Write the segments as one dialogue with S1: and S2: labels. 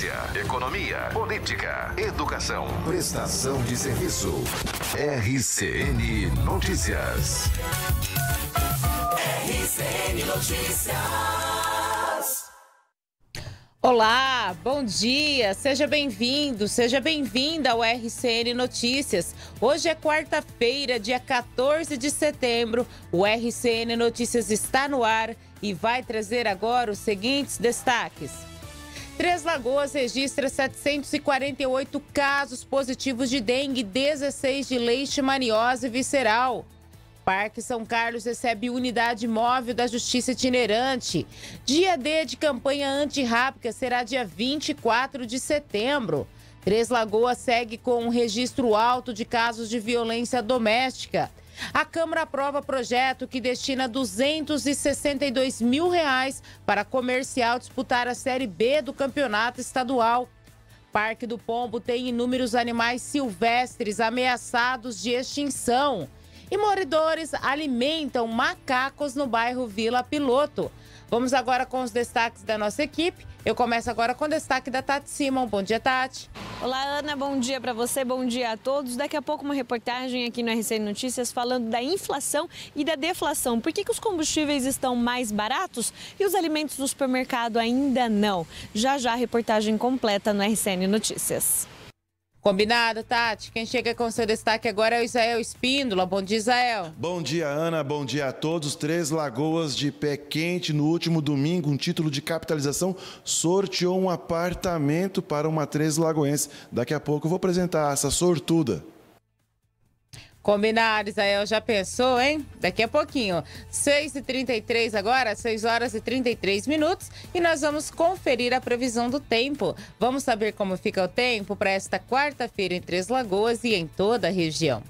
S1: ciência, economia, política, educação, prestação de serviço. RCN Notícias. RCN
S2: Notícias.
S3: Olá, bom dia, seja bem-vindo, seja bem-vinda ao RCN Notícias. Hoje é quarta-feira, dia 14 de setembro. O RCN Notícias está no ar e vai trazer agora os seguintes destaques. Três Lagoas registra 748 casos positivos de dengue, 16 de leishmaniose visceral. Parque São Carlos recebe unidade móvel da Justiça itinerante. Dia D de campanha antirrábica será dia 24 de setembro. Três Lagoas segue com um registro alto de casos de violência doméstica. A Câmara aprova projeto que destina 262 mil reais para comercial disputar a Série B do campeonato estadual. Parque do Pombo tem inúmeros animais silvestres ameaçados de extinção. E moradores alimentam macacos no bairro Vila Piloto. Vamos agora com os destaques da nossa equipe. Eu começo agora com o destaque da Tati Simon. Bom dia, Tati. Olá, Ana. Bom dia para você, bom dia a todos. Daqui a pouco uma reportagem aqui
S4: no RCN Notícias falando da inflação e da deflação. Por que, que os combustíveis estão mais baratos e os alimentos do supermercado ainda não? Já já a reportagem completa no
S3: RCN Notícias. Combinado, Tati. Quem chega com seu destaque agora é o Isael Espíndola. Bom dia, Isael.
S5: Bom dia, Ana. Bom dia a todos. Três Lagoas de pé quente. No último domingo, um título de capitalização sorteou um apartamento para uma Três Lagoense. Daqui a pouco eu vou apresentar essa sortuda.
S3: Combinar, Isael, já pensou, hein? Daqui a pouquinho, 6h33 agora, 6 horas e 33 minutos, e nós vamos conferir a previsão do tempo. Vamos saber como fica o tempo para esta quarta-feira em Três Lagoas e em toda a região.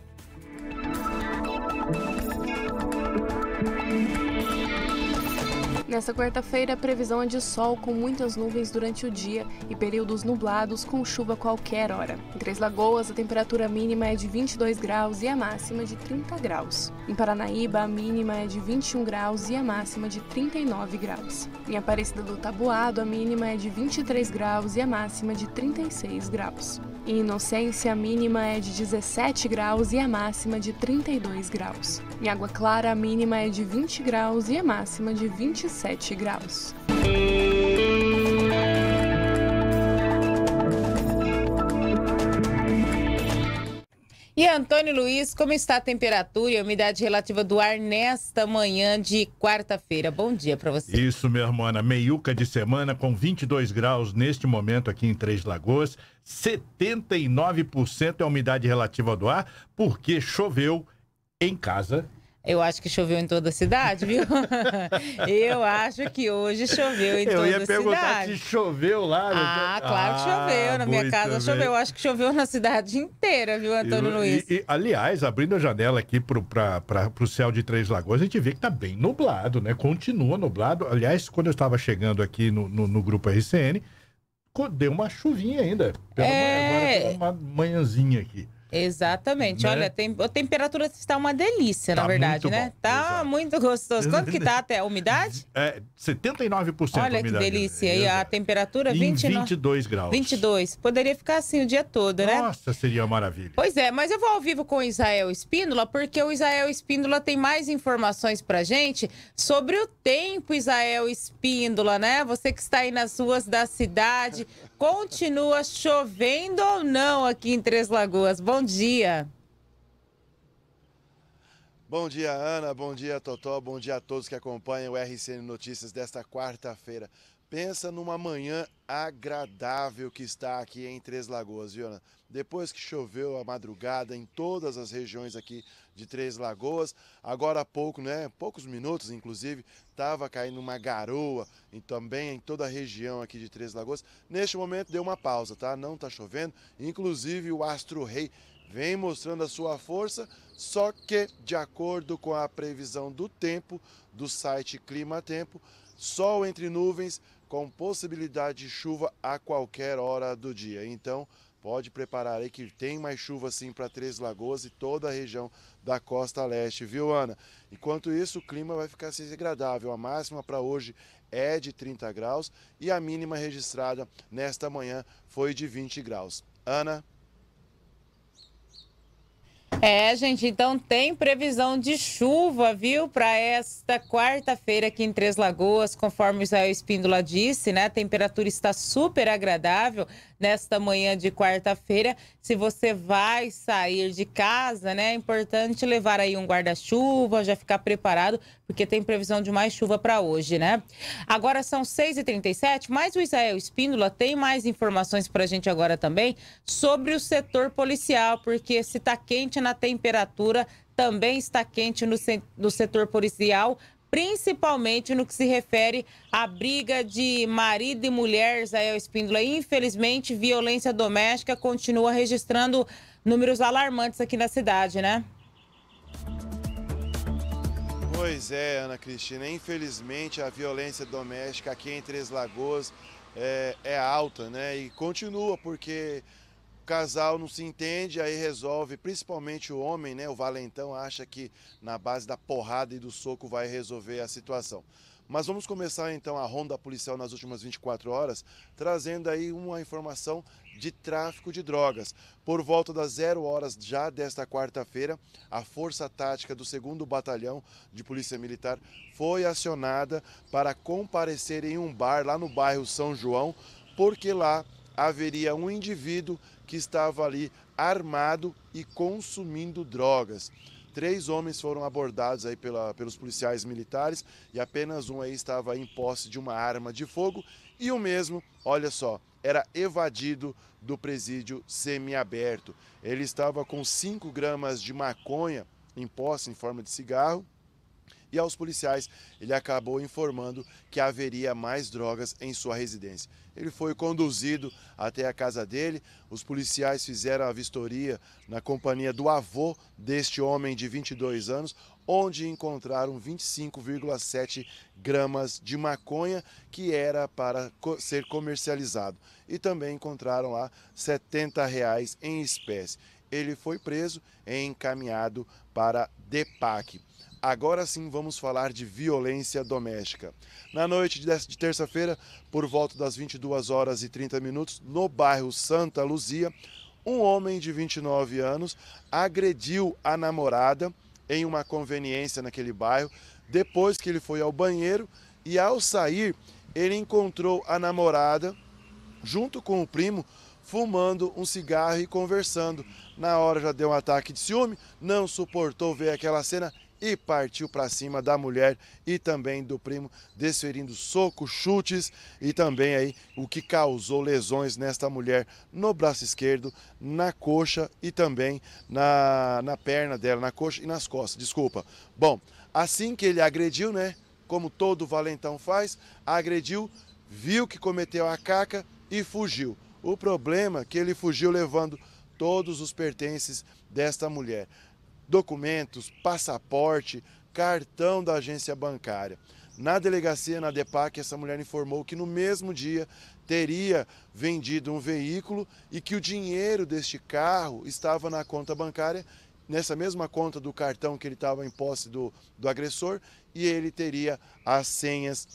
S6: Nesta quarta-feira, a previsão é de sol com muitas nuvens durante o dia e períodos nublados com chuva a qualquer hora. Em Três Lagoas, a temperatura mínima é de 22 graus e a máxima de 30 graus. Em Paranaíba, a mínima é de 21 graus e a máxima de 39 graus. Em Aparecida do Tabuado, a mínima é de 23 graus e a máxima de 36 graus. Em Inocência, a mínima é de 17 graus e a máxima de 32 graus. Em Água Clara, a mínima é de 20 graus e a máxima de
S3: 26 7 graus. E Antônio Luiz, como está a temperatura e a umidade relativa do ar nesta manhã de quarta-feira? Bom dia para você.
S7: Isso, minha irmã, meiuca de semana com 22 graus neste momento aqui em Três Lagoas, 79% é a umidade relativa do ar, porque
S3: choveu em casa eu acho que choveu em toda a cidade, viu? eu acho que hoje choveu em toda a cidade. Eu ia perguntar se
S7: choveu lá. Ah, claro que choveu. Ah, na minha casa né? choveu. Eu acho
S3: que choveu na cidade inteira, viu, Antônio e, Luiz?
S7: E, e, aliás, abrindo a janela aqui para o céu de Três Lagoas, a gente vê que está bem nublado, né? Continua nublado. Aliás, quando eu estava chegando aqui no, no, no grupo RCN, deu uma chuvinha
S3: ainda. Pela é... Agora
S7: uma manhãzinha aqui.
S3: Exatamente. Né? Olha, tem, a temperatura está uma delícia, tá na verdade, né? Está Tá muito gostoso. Quanto que está até a umidade? É 79% Olha que delícia. E a temperatura 20, 22 graus. 22. Poderia ficar assim o dia todo, né? Nossa,
S7: seria uma maravilha.
S3: Pois é, mas eu vou ao vivo com o Israel Espíndola, porque o Israel Espíndola tem mais informações para gente sobre o tempo, Israel Espíndola, né? Você que está aí nas ruas da cidade, continua chovendo ou não aqui em Três Lagoas? Bom bom dia.
S5: Bom dia, Ana. Bom dia, Totó. Bom dia a todos que acompanham o RCN Notícias desta quarta-feira. Pensa numa manhã agradável que está aqui em Três Lagoas, viu, Ana? Depois que choveu a madrugada em todas as regiões aqui de Três Lagoas. Agora há pouco, né, poucos minutos inclusive, estava caindo uma garoa e também em toda a região aqui de Três Lagoas. Neste momento deu uma pausa, tá? Não está chovendo. Inclusive o Astro Rei vem mostrando a sua força, só que de acordo com a previsão do tempo do site Clima Tempo, sol entre nuvens com possibilidade de chuva a qualquer hora do dia. Então, Pode preparar aí que tem mais chuva sim para Três Lagoas e toda a região da costa leste, viu, Ana? Enquanto isso, o clima vai ficar assim agradável. A máxima para hoje é de 30 graus e a mínima registrada nesta manhã foi de 20 graus. Ana? É, gente,
S3: então tem previsão de chuva, viu, para esta quarta-feira aqui em Três Lagoas, conforme o Israel Espíndola disse, né? A temperatura está super agradável nesta manhã de quarta-feira. Se você vai sair de casa, né, é importante levar aí um guarda-chuva, já ficar preparado, porque tem previsão de mais chuva para hoje, né? Agora são 6h37, mas o Israel Espíndola tem mais informações para a gente agora também sobre o setor policial, porque se está quente na temperatura, também está quente no, no setor policial principalmente no que se refere à briga de marido e mulher, Zael Espíndola. Infelizmente, violência doméstica continua registrando números alarmantes aqui na cidade, né?
S5: Pois é, Ana Cristina. Infelizmente, a violência doméstica aqui em Três Lagoas é, é alta, né? E continua, porque casal não se entende, aí resolve, principalmente o homem, né? O valentão acha que na base da porrada e do soco vai resolver a situação. Mas vamos começar então a ronda policial nas últimas 24 horas, trazendo aí uma informação de tráfico de drogas. Por volta das 0 horas já desta quarta-feira, a Força Tática do 2 Batalhão de Polícia Militar foi acionada para comparecer em um bar lá no bairro São João, porque lá haveria um indivíduo que estava ali armado e consumindo drogas. Três homens foram abordados aí pela, pelos policiais militares e apenas um aí estava em posse de uma arma de fogo e o mesmo, olha só, era evadido do presídio semiaberto. Ele estava com 5 gramas de maconha em posse em forma de cigarro e aos policiais ele acabou informando que haveria mais drogas em sua residência. Ele foi conduzido até a casa dele, os policiais fizeram a vistoria na companhia do avô deste homem de 22 anos, onde encontraram 25,7 gramas de maconha que era para ser comercializado. E também encontraram lá R$ 70 reais em espécie ele foi preso e encaminhado para DEPAC. Agora sim vamos falar de violência doméstica. Na noite de terça-feira, por volta das 22 horas e 30 minutos, no bairro Santa Luzia, um homem de 29 anos agrediu a namorada em uma conveniência naquele bairro, depois que ele foi ao banheiro e ao sair, ele encontrou a namorada junto com o primo fumando um cigarro e conversando. Na hora já deu um ataque de ciúme, não suportou ver aquela cena e partiu para cima da mulher e também do primo, desferindo socos, chutes e também aí o que causou lesões nesta mulher no braço esquerdo, na coxa e também na, na perna dela, na coxa e nas costas, desculpa. Bom, assim que ele agrediu, né, como todo valentão faz, agrediu, viu que cometeu a caca e fugiu. O problema é que ele fugiu levando todos os pertences desta mulher: documentos, passaporte, cartão da agência bancária. Na delegacia, na DEPAC, essa mulher informou que no mesmo dia teria vendido um veículo e que o dinheiro deste carro estava na conta bancária, nessa mesma conta do cartão que ele estava em posse do, do agressor, e ele teria as senhas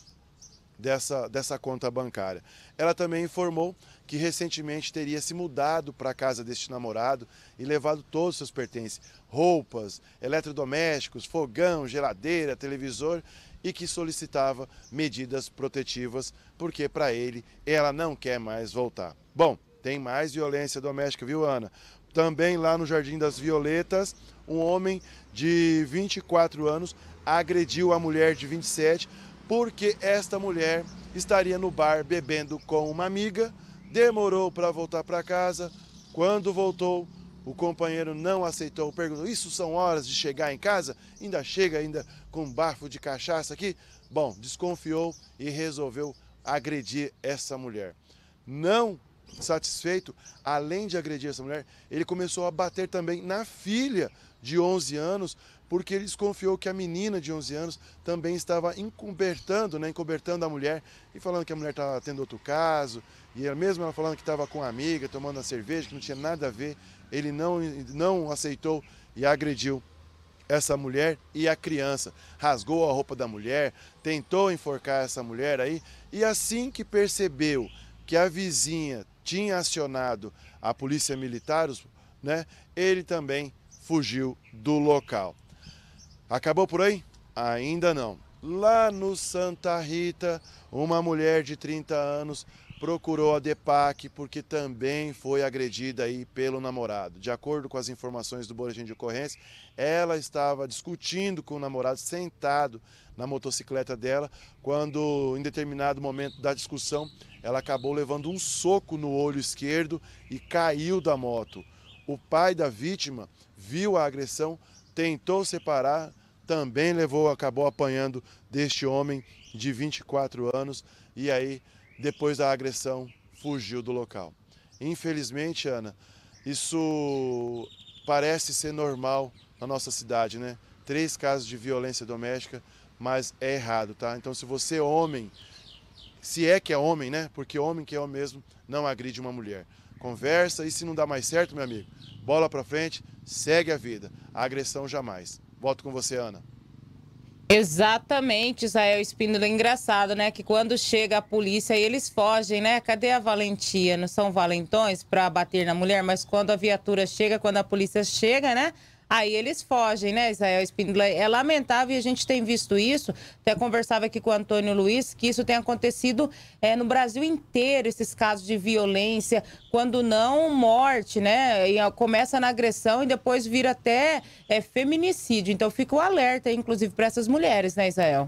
S5: dessa, dessa conta bancária. Ela também informou que recentemente teria se mudado para a casa deste namorado e levado todos os seus pertences: roupas, eletrodomésticos, fogão, geladeira, televisor e que solicitava medidas protetivas porque para ele ela não quer mais voltar. Bom, tem mais violência doméstica, viu, Ana? Também lá no Jardim das Violetas, um homem de 24 anos agrediu a mulher de 27 porque esta mulher estaria no bar bebendo com uma amiga, demorou para voltar para casa. Quando voltou, o companheiro não aceitou, perguntou: Isso são horas de chegar em casa? Ainda chega, ainda com um bafo de cachaça aqui? Bom, desconfiou e resolveu agredir essa mulher. Não satisfeito, além de agredir essa mulher, ele começou a bater também na filha de 11 anos, porque ele desconfiou que a menina de 11 anos também estava encobertando, né, encobertando a mulher e falando que a mulher estava tendo outro caso, e ela mesmo ela falando que estava com a amiga, tomando a cerveja, que não tinha nada a ver, ele não, não aceitou e agrediu essa mulher e a criança. Rasgou a roupa da mulher, tentou enforcar essa mulher aí, e assim que percebeu que a vizinha tinha acionado a polícia militar, né, ele também fugiu do local. Acabou por aí? Ainda não. Lá no Santa Rita, uma mulher de 30 anos procurou a DEPAC porque também foi agredida aí pelo namorado. De acordo com as informações do boletim de ocorrência, ela estava discutindo com o namorado sentado na motocicleta dela, quando em determinado momento da discussão ela acabou levando um soco no olho esquerdo e caiu da moto. O pai da vítima viu a agressão, tentou separar, também levou, acabou apanhando deste homem de 24 anos e aí, depois da agressão, fugiu do local. Infelizmente, Ana, isso parece ser normal na nossa cidade, né? Três casos de violência doméstica mas é errado, tá? Então, se você, é homem, se é que é homem, né? Porque homem que é o mesmo não agride uma mulher. Conversa e se não dá mais certo, meu amigo, bola para frente, segue a vida. A agressão jamais. Volto com você, Ana.
S3: Exatamente, Israel Espíndola. Engraçado, né? Que quando chega a polícia, eles fogem, né? Cadê a valentia? Não são valentões para bater na mulher, mas quando a viatura chega, quando a polícia chega, né? Aí eles fogem, né, Israel Spindler? É lamentável e a gente tem visto isso. Até conversava aqui com o Antônio Luiz que isso tem acontecido é, no Brasil inteiro, esses casos de violência, quando não morte, né? E começa na agressão e depois vira até é, feminicídio. Então fica o alerta, inclusive, para essas mulheres, né, Israel?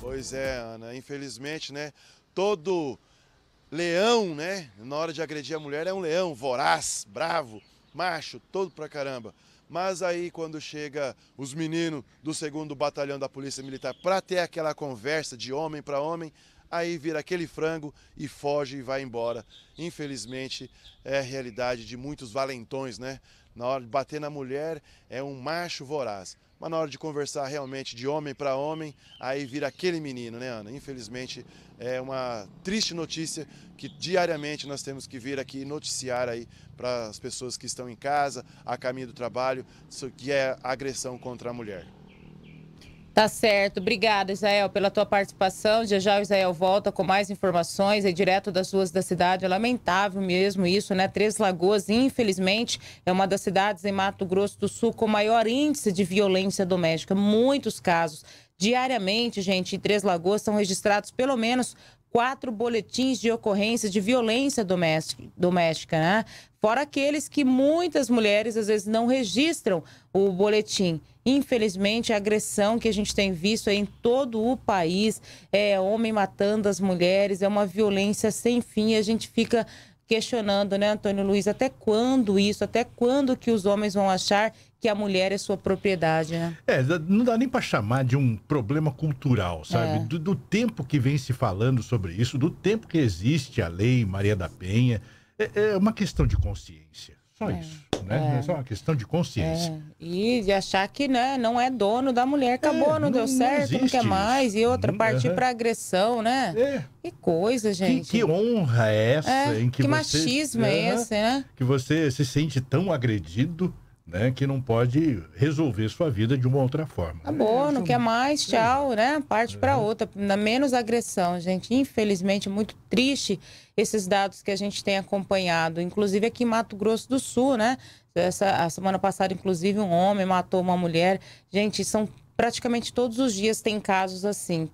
S5: Pois é, Ana. Infelizmente, né? Todo leão, né? Na hora de agredir a mulher é um leão voraz, bravo macho, todo pra caramba. Mas aí quando chega os meninos do segundo batalhão da Polícia Militar para ter aquela conversa de homem para homem, aí vira aquele frango e foge e vai embora. Infelizmente é a realidade de muitos valentões, né? Na hora de bater na mulher é um macho voraz mas na hora de conversar realmente de homem para homem, aí vira aquele menino, né, Ana? Infelizmente é uma triste notícia que diariamente nós temos que vir aqui noticiar aí para as pessoas que estão em casa, a caminho do trabalho, que é agressão contra a mulher.
S3: Tá certo. Obrigada, Israel, pela tua participação. Já já o Israel volta com mais informações é direto das ruas da cidade. É lamentável mesmo isso, né? Três Lagoas, infelizmente, é uma das cidades em Mato Grosso do Sul com maior índice de violência doméstica. Muitos casos. Diariamente, gente, em Três Lagoas são registrados pelo menos quatro boletins de ocorrência de violência doméstica, doméstica né? Fora aqueles que muitas mulheres às vezes não registram o boletim. Infelizmente, a agressão que a gente tem visto em todo o país é homem matando as mulheres, é uma violência sem fim. A gente fica questionando, né, Antônio Luiz, até quando isso, até quando que os homens vão achar que a mulher é sua propriedade, né?
S7: É, não dá nem para chamar de um problema cultural, sabe? É. Do, do tempo que vem se falando sobre isso, do tempo que existe a lei Maria da Penha. É, é uma questão de consciência.
S8: Só é, isso. Né? É. é. só
S7: uma questão de consciência. É.
S3: E de achar que né, não é dono da mulher, acabou, não, é, não, deu certo, não, não quer mais. Isso. E outra, partir uhum. para agressão, né? É. Que coisa, gente.
S7: Que, que honra é essa? É, em que, que você, machismo é esse, né? Que você se sente tão agredido né, que não pode resolver sua vida de uma outra forma.
S3: Tá bom, não quer mais, tchau, né? Parte para é. outra, menos agressão, gente. Infelizmente, muito triste esses dados que a gente tem acompanhado, inclusive aqui em Mato Grosso do Sul, né? Essa, a semana passada, inclusive, um homem matou uma mulher. Gente, são praticamente todos os dias tem casos assim.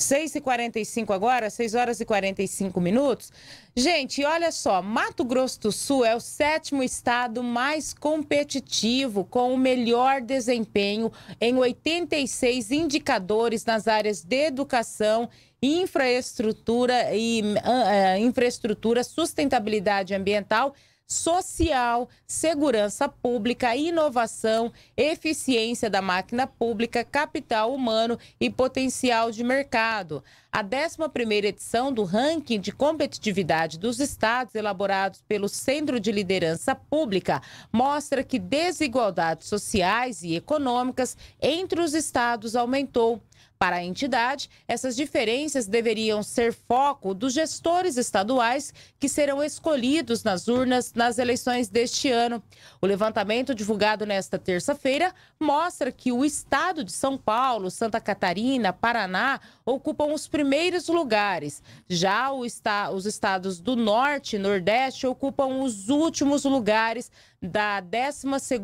S3: 6h45 agora, 6 horas e 45 minutos. Gente, olha só, Mato Grosso do Sul é o sétimo estado mais competitivo, com o melhor desempenho em 86 indicadores nas áreas de educação, infraestrutura e uh, infraestrutura, sustentabilidade ambiental social, segurança pública, inovação, eficiência da máquina pública, capital humano e potencial de mercado. A 11ª edição do ranking de competitividade dos estados elaborados pelo Centro de Liderança Pública mostra que desigualdades sociais e econômicas entre os estados aumentou. Para a entidade, essas diferenças deveriam ser foco dos gestores estaduais que serão escolhidos nas urnas nas eleições deste ano. O levantamento divulgado nesta terça-feira mostra que o estado de São Paulo, Santa Catarina, Paraná ocupam os primeiros lugares. Já os estados do Norte e Nordeste ocupam os últimos lugares da 12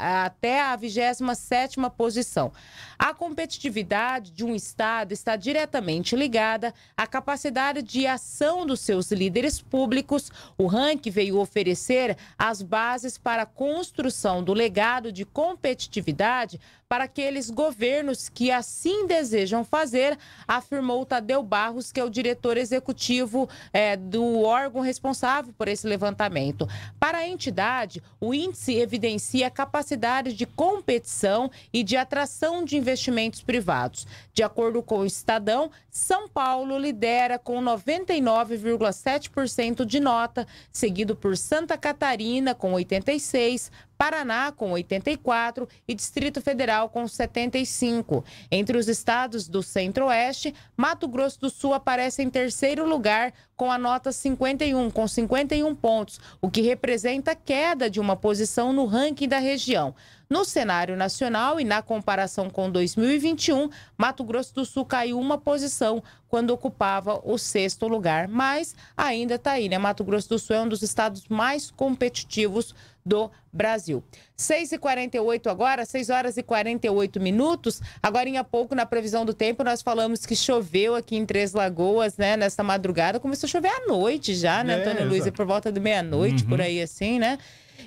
S3: até a 27 posição. A competitividade de um Estado está diretamente ligada à capacidade de ação dos seus líderes públicos. O ranking veio oferecer as bases para a construção do legado de competitividade para aqueles governos que assim desejam fazer, afirmou Tadeu Barros, que é o diretor executivo é, do órgão responsável por esse levantamento. Para a entidade, o índice evidencia a capacidade de competição e de atração de investimentos privados. De acordo com o Estadão, São Paulo lidera com 99,7% de nota, seguido por Santa Catarina com 86%, Paraná com 84 e Distrito Federal com 75. Entre os estados do Centro-Oeste, Mato Grosso do Sul aparece em terceiro lugar com a nota 51, com 51 pontos, o que representa queda de uma posição no ranking da região. No cenário nacional e na comparação com 2021, Mato Grosso do Sul caiu uma posição quando ocupava o sexto lugar, mas ainda está aí, né? Mato Grosso do Sul é um dos estados mais competitivos do Brasil. 6h48 agora, 6 horas e 48 minutos. Agora em pouco, na previsão do tempo, nós falamos que choveu aqui em Três Lagoas, né? Nessa madrugada. Começou a chover à noite já, né, é, Antônio Luiz? Por volta de meia-noite, uhum. por aí assim, né?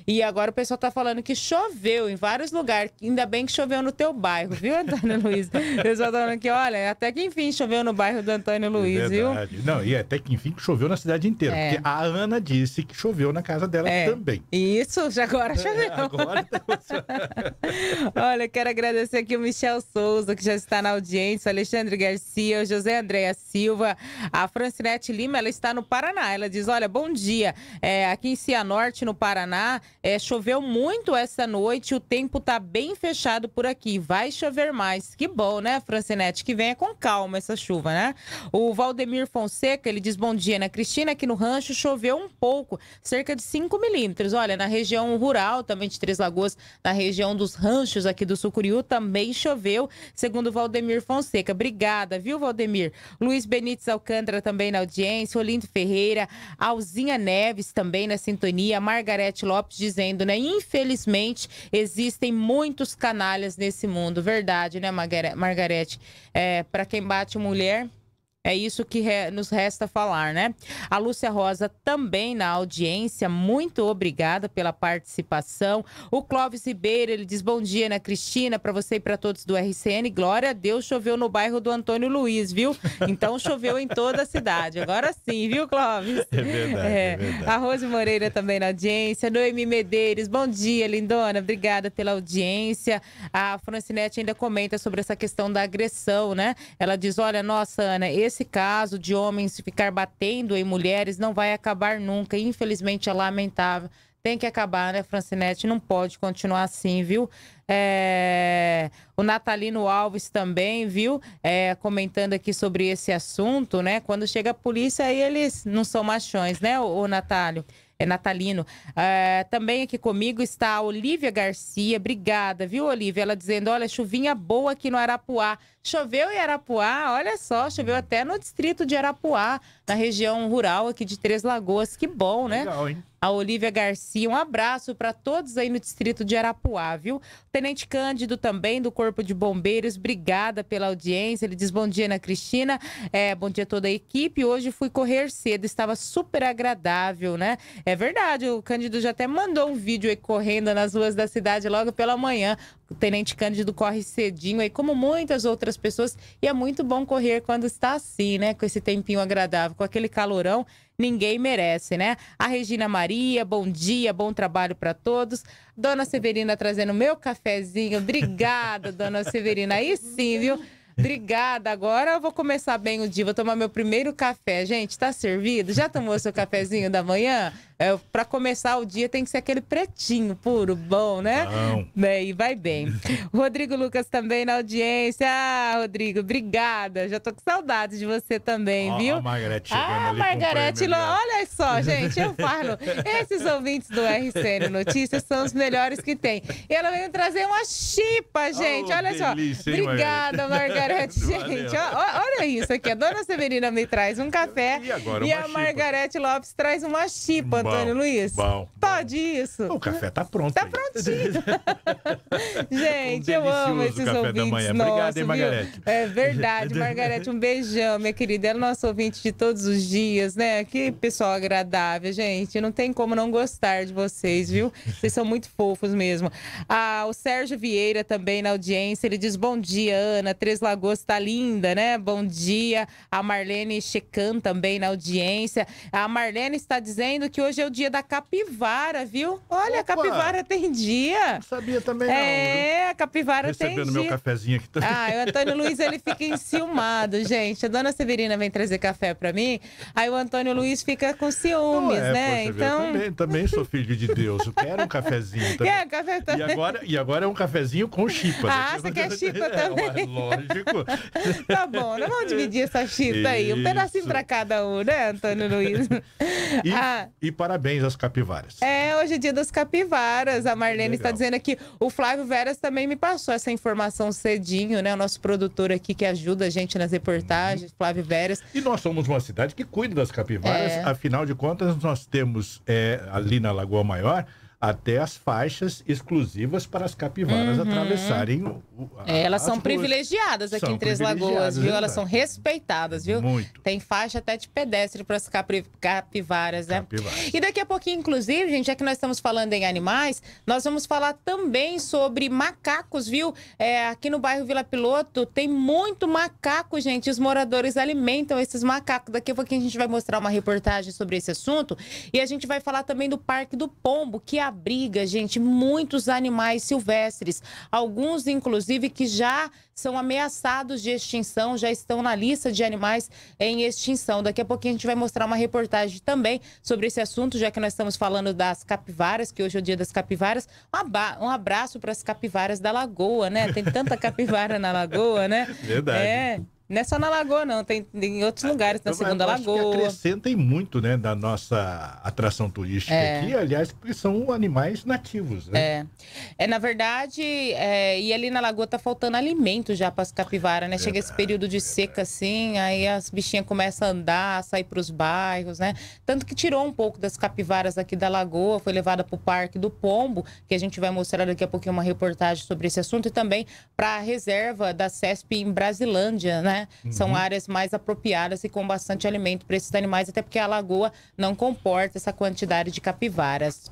S3: E agora o pessoal tá falando que choveu em vários lugares. Ainda bem que choveu no teu bairro, viu, Antônio Luiz? O pessoal tá falando que, olha, até que enfim choveu no bairro do Antônio Luiz, é Verdade.
S7: viu? Não, e até que enfim choveu na cidade inteira. É. Porque a Ana disse que choveu na casa dela é. também.
S3: Isso, já agora é, choveu. É, agora tá... Olha, quero agradecer aqui o Michel Souza, que já está na audiência, Alexandre Garcia, José Andréa Silva, a Francinete Lima, ela está no Paraná. Ela diz: Olha, bom dia. É, aqui em Cianorte, no Paraná, é, choveu muito essa noite, o tempo tá bem fechado por aqui. Vai chover mais. Que bom, né, Francinete? Que venha com calma essa chuva, né? O Valdemir Fonseca, ele diz bom dia, Ana né? Cristina, aqui no rancho choveu um pouco, cerca de 5 milímetros. Olha, na região rural, também de Três Lagoas, na região dos ranchos aqui do Sucuriú, também choveu, segundo o Valdemir Fonseca. Obrigada, viu, Valdemir? Luiz Benites Alcântara também na audiência, Olindo Ferreira, Alzinha Neves também na sintonia, Margarete Lopes diz dizendo, né? Infelizmente, existem muitos canalhas nesse mundo. Verdade, né, Margarete? É, Para quem bate mulher, é isso que re, nos resta falar, né? A Lúcia Rosa também na audiência, muito obrigada pela participação. O Clóvis Ribeiro, ele diz bom dia, Ana Cristina, para você e para todos do RCN. Glória a Deus, choveu no bairro do Antônio Luiz, viu? Então choveu em toda a cidade. Agora sim, viu, Clóvis? É verdade. É. é verdade. A Rose Moreira também na audiência. Noemi Medeiros, bom dia, lindona. Obrigada pela audiência. A Francinete ainda comenta sobre essa questão da agressão, né? Ela diz: olha, nossa, Ana, esse esse caso de homens ficar batendo em mulheres não vai acabar nunca. Infelizmente é lamentável. Tem que acabar, né, Francinete? Não pode continuar assim, viu? É... O Natalino Alves também, viu? É, comentando aqui sobre esse assunto, né? Quando chega a polícia, aí eles não são machões, né, o Natalio? é natalino. Ah, também aqui comigo está a Olivia Garcia. Obrigada, viu, Olivia? Ela dizendo: olha, chuvinha boa aqui no Arapuá. Choveu em Arapuá, olha só, choveu até no distrito de Arapuá, na região rural aqui de Três Lagoas. Que bom, né? Legal, hein? a Olivia Garcia. Um abraço para todos aí no distrito de Arapuá, viu? Tenente Cândido também, do Corpo de Bombeiros, obrigada pela audiência. Ele diz bom dia, Ana Cristina, é, bom dia a toda a equipe. Hoje fui correr cedo, estava super agradável, né? É verdade, o Cândido já até mandou um vídeo aí correndo nas ruas da cidade logo pela manhã. O Tenente Cândido corre cedinho aí, como muitas outras pessoas, e é muito bom correr quando está assim, né? Com esse tempinho agradável, com aquele calorão, ninguém merece, né? A Regina Maria, bom dia, bom trabalho para todos. Dona Severina trazendo meu cafezinho. Obrigada, dona Severina. Aí sim, viu? Obrigada. Agora eu vou começar bem o dia. Vou tomar meu primeiro café. Gente, tá servido? Já tomou seu cafezinho da manhã? É, para começar o dia tem que ser aquele pretinho, puro, bom, né? Não. Bem, vai bem. Rodrigo Lucas também na audiência. Ah, Rodrigo, obrigada. Já tô com saudade de você também, oh, viu? A Margarete ah, ali olha só, gente, eu falo. Esses ouvintes do RCN Notícias são os melhores que tem. E ela veio trazer uma chipa, oh, gente. Oh, olha delícia, só. Hein, obrigada, Margarete. gente, olha isso aqui. A dona Severina me traz um café e, agora, e a Margarete Lopes traz uma chipa. Antônio Luiz? Bom. Pode isso. O café tá pronto. Tá aí. prontinho. Gente, um eu amo esses café ouvintes. Da manhã. Obrigado, hein, Margarete? É verdade, Margarete. Um beijão, minha querida. É o nosso ouvinte de todos os dias, né? Que pessoal agradável, gente. Não tem como não gostar de vocês, viu? Vocês são muito fofos mesmo. Ah, o Sérgio Vieira também na audiência. Ele diz: Bom dia, Ana. Três Lagoas tá linda, né? Bom dia. A Marlene Checan também na audiência. A Marlene está dizendo que hoje hoje é o dia da capivara, viu? Olha, a capivara tem dia. Não sabia também não. É, a capivara Recebendo tem dia. Recebendo meu cafezinho aqui também. Ah, o Antônio Luiz, ele fica enciumado, gente. A dona Severina vem trazer café para mim, aí o Antônio Luiz fica com ciúmes, é, né? então... Eu também,
S7: também sou filho de Deus, eu quero um cafezinho também. É, café também. E agora, e agora é um cafezinho com chipa. Né? Ah, né? você quer é, chipa é, também? lógico. tá bom, não vamos dividir essa chipa aí, um pedacinho para
S3: cada um, né, Antônio Luiz? E, ah.
S7: e parabéns às capivaras.
S3: É, hoje é dia das capivaras. A Marlene está dizendo aqui. O Flávio Veras também me passou essa informação cedinho, né? O nosso produtor aqui que ajuda a gente nas reportagens, uhum.
S7: Flávio Veras. E nós somos uma cidade que cuida das capivaras. É. Afinal de contas, nós temos é, ali na Lagoa Maior até as faixas exclusivas para as capivaras uhum. atravessarem. O, o,
S3: a, é, elas são privilegiadas aqui são em Três Lagoas, viu? Elas são respeitadas, viu? Muito. Tem faixa até de pedestre para as capri... capivaras, né? Capivaras. E daqui a pouquinho, inclusive, gente, já que nós estamos falando em animais, nós vamos falar também sobre macacos, viu? É, aqui no bairro Vila Piloto tem muito macaco, gente. Os moradores alimentam esses macacos. Daqui a pouquinho a gente vai mostrar uma reportagem sobre esse assunto. E a gente vai falar também do Parque do Pombo, que é a briga, gente, muitos animais silvestres, alguns inclusive que já são ameaçados de extinção, já estão na lista de animais em extinção. Daqui a pouquinho a gente vai mostrar uma reportagem também sobre esse assunto, já que nós estamos falando das capivaras, que hoje é o dia das capivaras. Um abraço para as capivaras da Lagoa, né? Tem tanta capivara na Lagoa, né? Verdade. É. Não é só na Lagoa, não, tem, tem em outros lugares, na eu, Segunda eu Lagoa.
S7: acrescentem muito, né, da nossa atração turística é. aqui, aliás, porque são animais nativos, né?
S3: É, é na verdade, é, e ali na Lagoa tá faltando alimento já para as capivaras, né? Chega esse período de seca assim, aí as bichinhas começam a andar, a sair para os bairros, né? Tanto que tirou um pouco das capivaras aqui da Lagoa, foi levada para o Parque do Pombo, que a gente vai mostrar daqui a pouquinho uma reportagem sobre esse assunto, e também para a reserva da CESP em Brasilândia, né? Uhum. São áreas mais apropriadas e com bastante alimento para esses animais, até porque a lagoa não comporta essa quantidade de capivaras.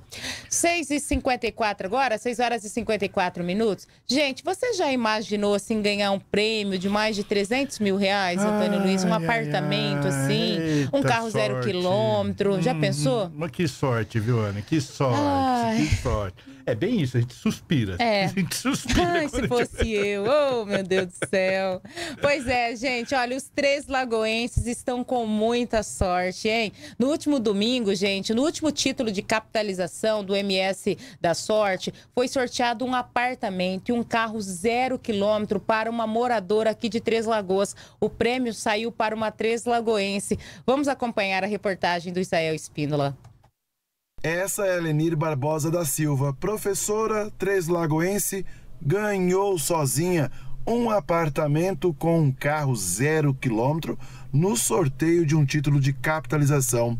S3: 6h54 agora, 6 horas e 54 minutos. Gente, você já imaginou, assim, ganhar um prêmio de mais de 300 mil reais, Antônio ai, Luiz? Um ai, apartamento, ai, assim, eita, um carro sorte. zero quilômetro. Hum, já uhum. pensou?
S7: Mas que sorte, viu, Ana? Que sorte, que sorte. É bem isso, a gente suspira.
S3: É. A gente suspira. Ai, se fosse eu. Oh, meu Deus do céu. Pois é, gente gente, olha, os três lagoenses estão com muita sorte, hein? No último domingo, gente, no último título de capitalização do MS da Sorte, foi sorteado um apartamento e um carro zero quilômetro para uma moradora aqui de Três Lagoas. O prêmio saiu para uma Três Lagoense. Vamos acompanhar a reportagem do Israel Espínola.
S5: Essa é Lenir Barbosa da Silva, professora três lagoense, ganhou sozinha um apartamento com um carro zero quilômetro no sorteio de um título de capitalização.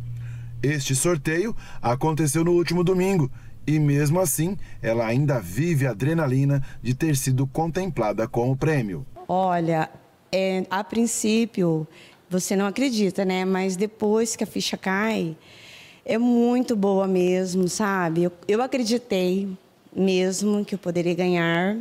S5: Este sorteio aconteceu no último domingo e, mesmo assim, ela ainda vive a adrenalina de ter sido contemplada com o prêmio.
S8: Olha, é, a princípio você não acredita, né? Mas depois que a ficha cai, é muito boa mesmo, sabe? Eu, eu acreditei mesmo que eu poderia ganhar.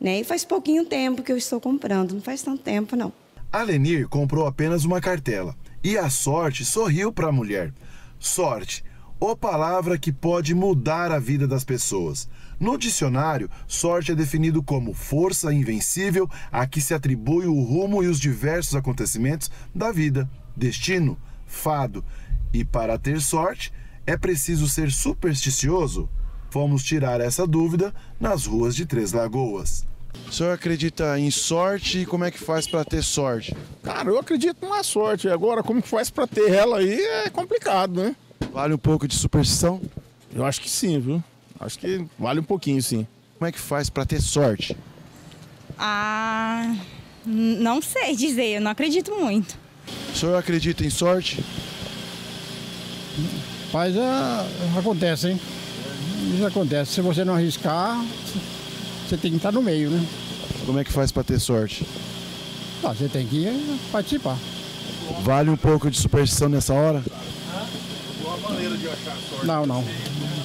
S8: Né? E faz pouquinho tempo que eu estou comprando, não faz tanto tempo não.
S5: A Lenir comprou apenas uma cartela e a sorte sorriu para a mulher. Sorte, ou palavra que pode mudar a vida das pessoas. No dicionário, sorte é definido como força invencível a que se atribui o rumo e os diversos acontecimentos da vida, destino, fado. E para ter sorte, é preciso ser supersticioso? Fomos tirar essa dúvida nas ruas de Três Lagoas. O senhor acredita em sorte e como é que faz para ter sorte? Cara, eu acredito na sorte. Agora, como que faz para ter ela aí é complicado, né? Vale um pouco de superstição? Eu acho que sim, viu? Acho que vale um pouquinho, sim. Como é que faz para ter sorte?
S2: Ah, não sei dizer, eu não acredito muito.
S5: O senhor acredita em sorte?
S9: Mas ah, é, acontece, hein? Isso acontece. Se você não arriscar,
S5: você tem que estar no meio, né? Como é que faz para ter sorte? Ah, você tem que participar. Vale um pouco de superstição nessa hora?
S10: Não, não.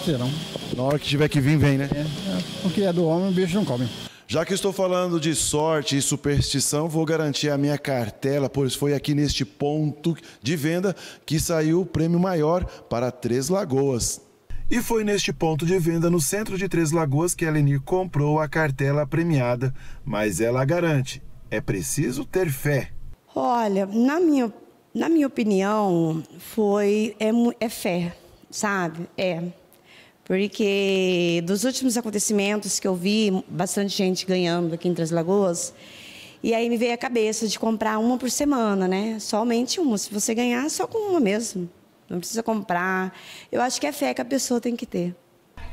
S10: não. Na hora que tiver que vir, vem, né? O é, que porque é do homem, o bicho não come.
S5: Já que estou falando de sorte e superstição, vou garantir a minha cartela, pois foi aqui neste ponto de venda que saiu o prêmio maior para Três Lagoas. E foi neste ponto de venda no centro de Três Lagoas que a Lenir comprou a cartela premiada, mas ela garante, é preciso ter fé.
S8: Olha, na minha, na minha opinião, foi é, é fé, sabe? É. Porque dos últimos acontecimentos que eu vi, bastante gente ganhando aqui em Três Lagoas, e aí me veio a cabeça de comprar uma por semana, né? Somente uma. Se você ganhar, só com uma mesmo. Não precisa comprar. Eu acho que é fé que a pessoa tem que ter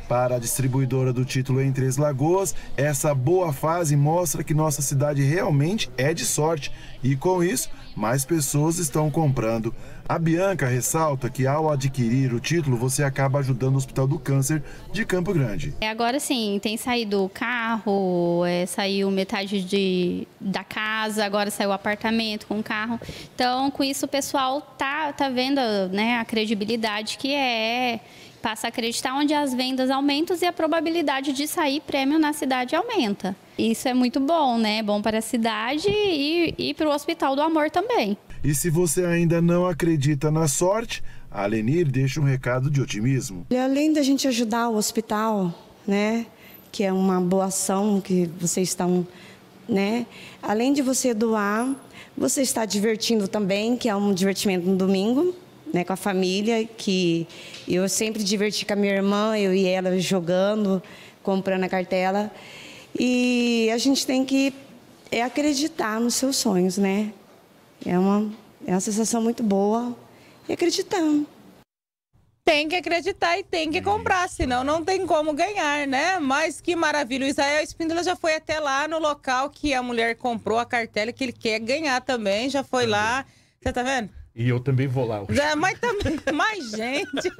S5: para a distribuidora do título em Três Lagoas. Essa boa fase mostra que nossa cidade realmente é de sorte e com isso mais pessoas estão comprando. A Bianca ressalta que ao adquirir o título você acaba ajudando o Hospital do Câncer de Campo Grande.
S11: É, agora sim, tem saído o carro, é, saiu metade de, da casa, agora saiu o apartamento com o carro. Então com isso o pessoal tá, tá vendo né, a credibilidade que é passa a acreditar, onde as vendas aumentam e a probabilidade de sair prêmio na cidade aumenta. Isso é muito bom, né? bom para a cidade e, e para o Hospital do Amor também.
S5: E se você ainda não acredita na sorte, a Lenir deixa um recado de otimismo.
S8: E além da gente ajudar o hospital, né, que é uma boa ação que vocês estão, né, além de você doar, você está divertindo também, que é um divertimento no domingo né, com a família, que eu sempre diverti com a minha irmã, eu e ela jogando, comprando a cartela. E a gente tem que é acreditar nos seus sonhos, né? É uma, é uma sensação muito boa e acreditando. Tem
S3: que acreditar e tem que comprar, senão não tem como ganhar, né? Mas que maravilha. O Israel Espíndola já foi até lá no local que a mulher comprou a cartela que ele quer ganhar também. Já foi lá. Você tá vendo?
S7: E eu também vou lá. Hoje.
S3: É, mas também, mais gente.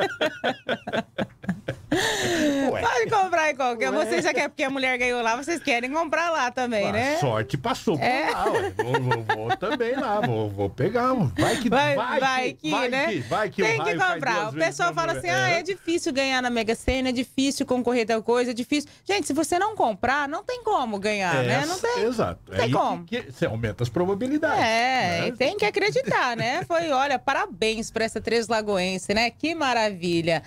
S3: Ué. Pode comprar em qualquer. Ué. Você já quer porque a mulher ganhou lá, vocês querem comprar lá também, a né? Sorte
S7: passou por é. lá. Vou, vou, vou,
S3: também lá, vou,
S7: vou pegar. Vai que vai, vai, vai que, vai né? Que, vai que Tem que comprar. O pessoal fala assim: ah, é. ah, é
S3: difícil ganhar na Mega Sena, é difícil concorrer a tal coisa, é difícil. Gente, se você não comprar, não tem como ganhar, é, né? Não tem.
S7: Exato. Não tem como. Que, você aumenta as probabilidades.
S3: É, né? tem que acreditar, né? Foi e olha, parabéns para essa Três Lagoense, né? Que maravilha.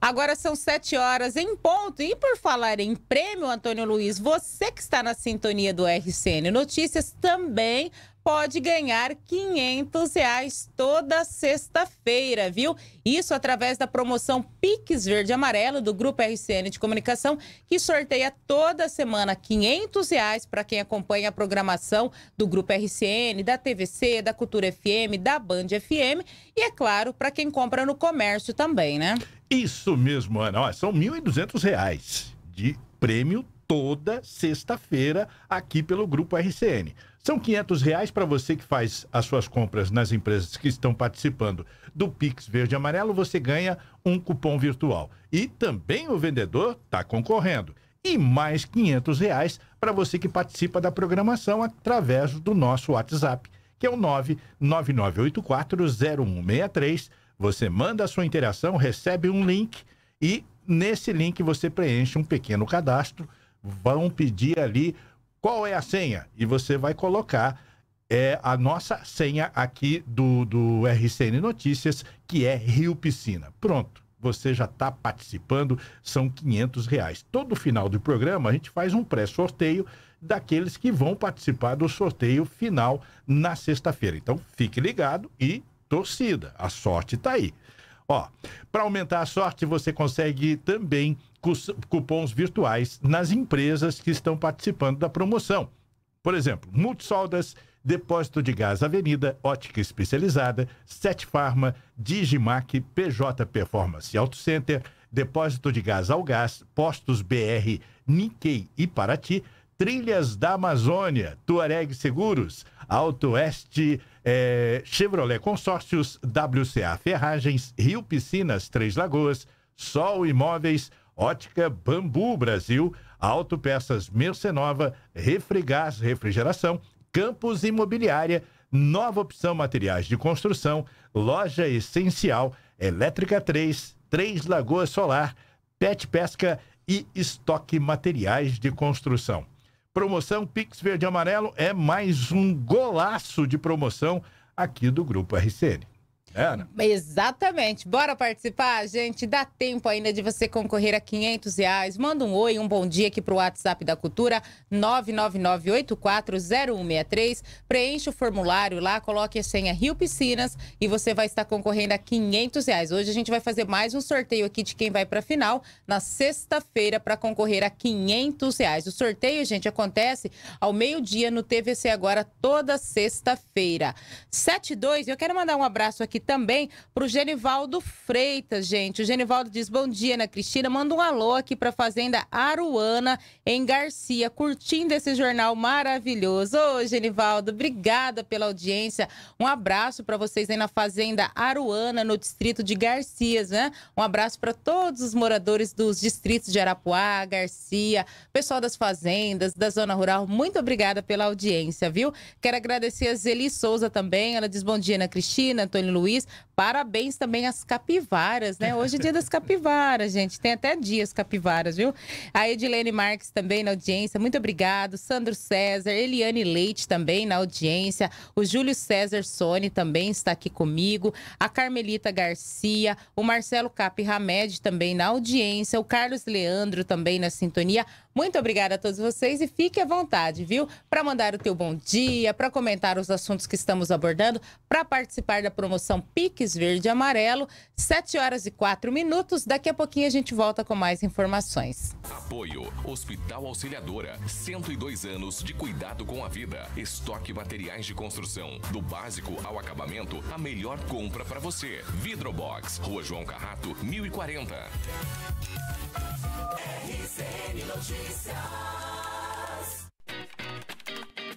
S3: Agora são sete horas em ponto. E por falar em prêmio, Antônio Luiz, você que está na sintonia do RCN Notícias também pode ganhar R$ 500 reais toda sexta-feira, viu? Isso através da promoção Pix Verde Amarelo do Grupo RCN de Comunicação, que sorteia toda semana R$ 500 reais para quem acompanha a programação do Grupo RCN, da TVC, da Cultura FM, da Band FM e, é claro, para quem compra no comércio também, né?
S7: Isso mesmo, Ana. Ó, são R$ 1.200 de prêmio toda sexta-feira aqui pelo Grupo RCN. São 500 reais para você que faz as suas compras nas empresas que estão participando do Pix Verde Amarelo. Você ganha um cupom virtual. E também o vendedor está concorrendo. E mais 500 reais para você que participa da programação através do nosso WhatsApp, que é o 999840163. Você manda a sua interação, recebe um link e nesse link você preenche um pequeno cadastro. Vão pedir ali qual é a senha? E você vai colocar é, a nossa senha aqui do, do RCN Notícias, que é Rio Piscina. Pronto você já está participando, são 500 reais. Todo final do programa a gente faz um pré-sorteio daqueles que vão participar do sorteio final na sexta-feira. Então fique ligado e torcida, a sorte está aí. Ó, para aumentar a sorte, você consegue também cupons virtuais nas empresas que estão participando da promoção. Por exemplo, Multisoldas, Depósito de Gás Avenida, Ótica Especializada, Sete Farma, Digimac, PJ Performance Auto Center, Depósito de Gás ao Gás, Postos BR, Nikkei e Paraty, Trilhas da Amazônia, Tuareg Seguros, Alto Oeste é, Chevrolet Consórcios, WCA Ferragens, Rio Piscinas, Três Lagoas, Sol Imóveis, Ótica Bambu Brasil, Autopeças Mercenova, Refrigás Refrigeração, Campos Imobiliária, Nova Opção Materiais de Construção, Loja Essencial, Elétrica 3, Três Lagoas Solar, Pet Pesca e Estoque Materiais de Construção. Promoção Pix Verde Amarelo é mais um golaço de promoção aqui do Grupo RCN. É,
S3: Exatamente. Bora participar, gente? Dá tempo ainda de você concorrer a 500 reais. Manda um oi, um bom dia aqui pro WhatsApp da Cultura, 999840163. Preenche o formulário lá, coloque a senha Rio Piscinas e você vai estar concorrendo a 500 reais. Hoje a gente vai fazer mais um sorteio aqui de quem vai pra final, na sexta-feira, para concorrer a 500 reais. O sorteio, gente, acontece ao meio-dia no TVC agora, toda sexta-feira. 72, eu quero mandar um abraço aqui também para o Genivaldo Freitas, gente. O Genivaldo diz: Bom dia, Ana Cristina. Manda um alô aqui para Fazenda Aruana, em Garcia, curtindo esse jornal maravilhoso. Ô, Genivaldo, obrigada pela audiência. Um abraço para vocês aí na Fazenda Aruana, no distrito de Garcias, né? Um abraço para todos os moradores dos distritos de Arapuá, Garcia, pessoal das fazendas, da zona rural. Muito obrigada pela audiência, viu? Quero agradecer a Zeli Souza também. Ela diz: Bom dia, Ana Cristina, Antônio Luiz feliz. Parabéns também às capivaras, né? Hoje é dia das capivaras, gente. Tem até dias capivaras, viu? A Edilene Marques também na audiência, muito obrigado. Sandro César, Eliane Leite também na audiência. O Júlio César Sone também está aqui comigo. A Carmelita Garcia, o Marcelo Capi Hamed também na audiência. O Carlos Leandro também na sintonia. Muito obrigada a todos vocês e fique à vontade, viu? Para mandar o teu bom dia, para comentar os assuntos que estamos abordando, para participar da promoção Piques Verde e Amarelo, 7 horas e 4 minutos. Daqui a pouquinho a gente volta com mais informações.
S12: Apoio Hospital Auxiliadora, 102 anos de cuidado com a vida. Estoque materiais de construção, do básico ao acabamento, a melhor compra para você. Vidrobox, Rua João Carrato, 1040.
S1: RCN Notícias. Lisa.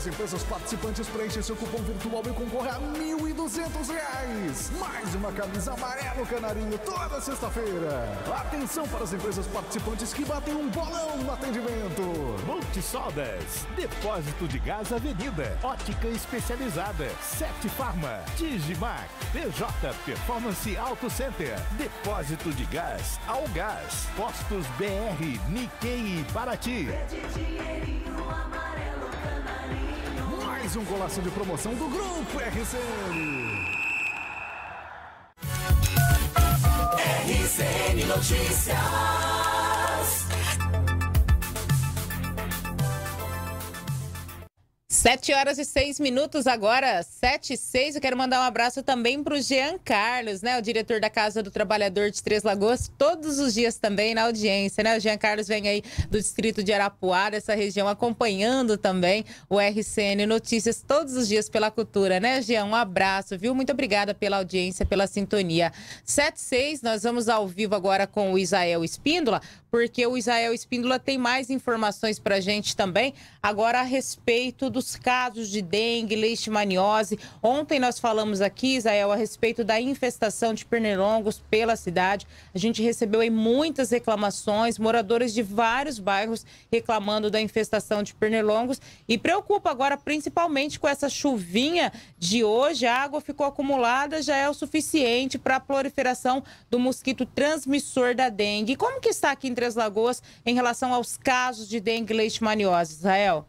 S1: as empresas participantes preenchem seu cupom virtual e concorra a R$ 1.200. Mais uma camisa amarelo canarinho toda sexta-feira. Atenção para as empresas participantes que batem um bolão no atendimento. Multisodas, Depósito de
S7: Gás Avenida, Ótica Especializada, Sete Farma, Digimac, PJ Performance Auto Center, Depósito de Gás, Algás, Postos
S1: BR, Nikkei e Paraty. Verde, dinheirinho amarelo mais um golaço de promoção do Grupo RCN. RCN Notícias.
S3: Sete horas e seis minutos agora, sete e seis. Eu quero mandar um abraço também para o Jean Carlos, né? O diretor da Casa do Trabalhador de Três Lagoas, todos os dias também na audiência, né? O Jean Carlos vem aí do distrito de Arapuá dessa região, acompanhando também o RCN Notícias todos os dias pela cultura, né, Jean? Um abraço, viu? Muito obrigada pela audiência, pela sintonia. Sete e seis, nós vamos ao vivo agora com o Isael Espíndola, porque o Isael Espíndola tem mais informações para gente também agora a respeito dos os casos de dengue, leishmaniose. Ontem nós falamos aqui, Isael, a respeito da infestação de pernilongos pela cidade. A gente recebeu aí muitas reclamações, moradores de vários bairros reclamando da infestação de pernilongos e preocupa agora principalmente com essa chuvinha de hoje. A água ficou acumulada, já é o suficiente para a proliferação do mosquito transmissor da dengue. Como que está aqui em Três Lagoas em relação aos casos de dengue leishmaniose, Israel?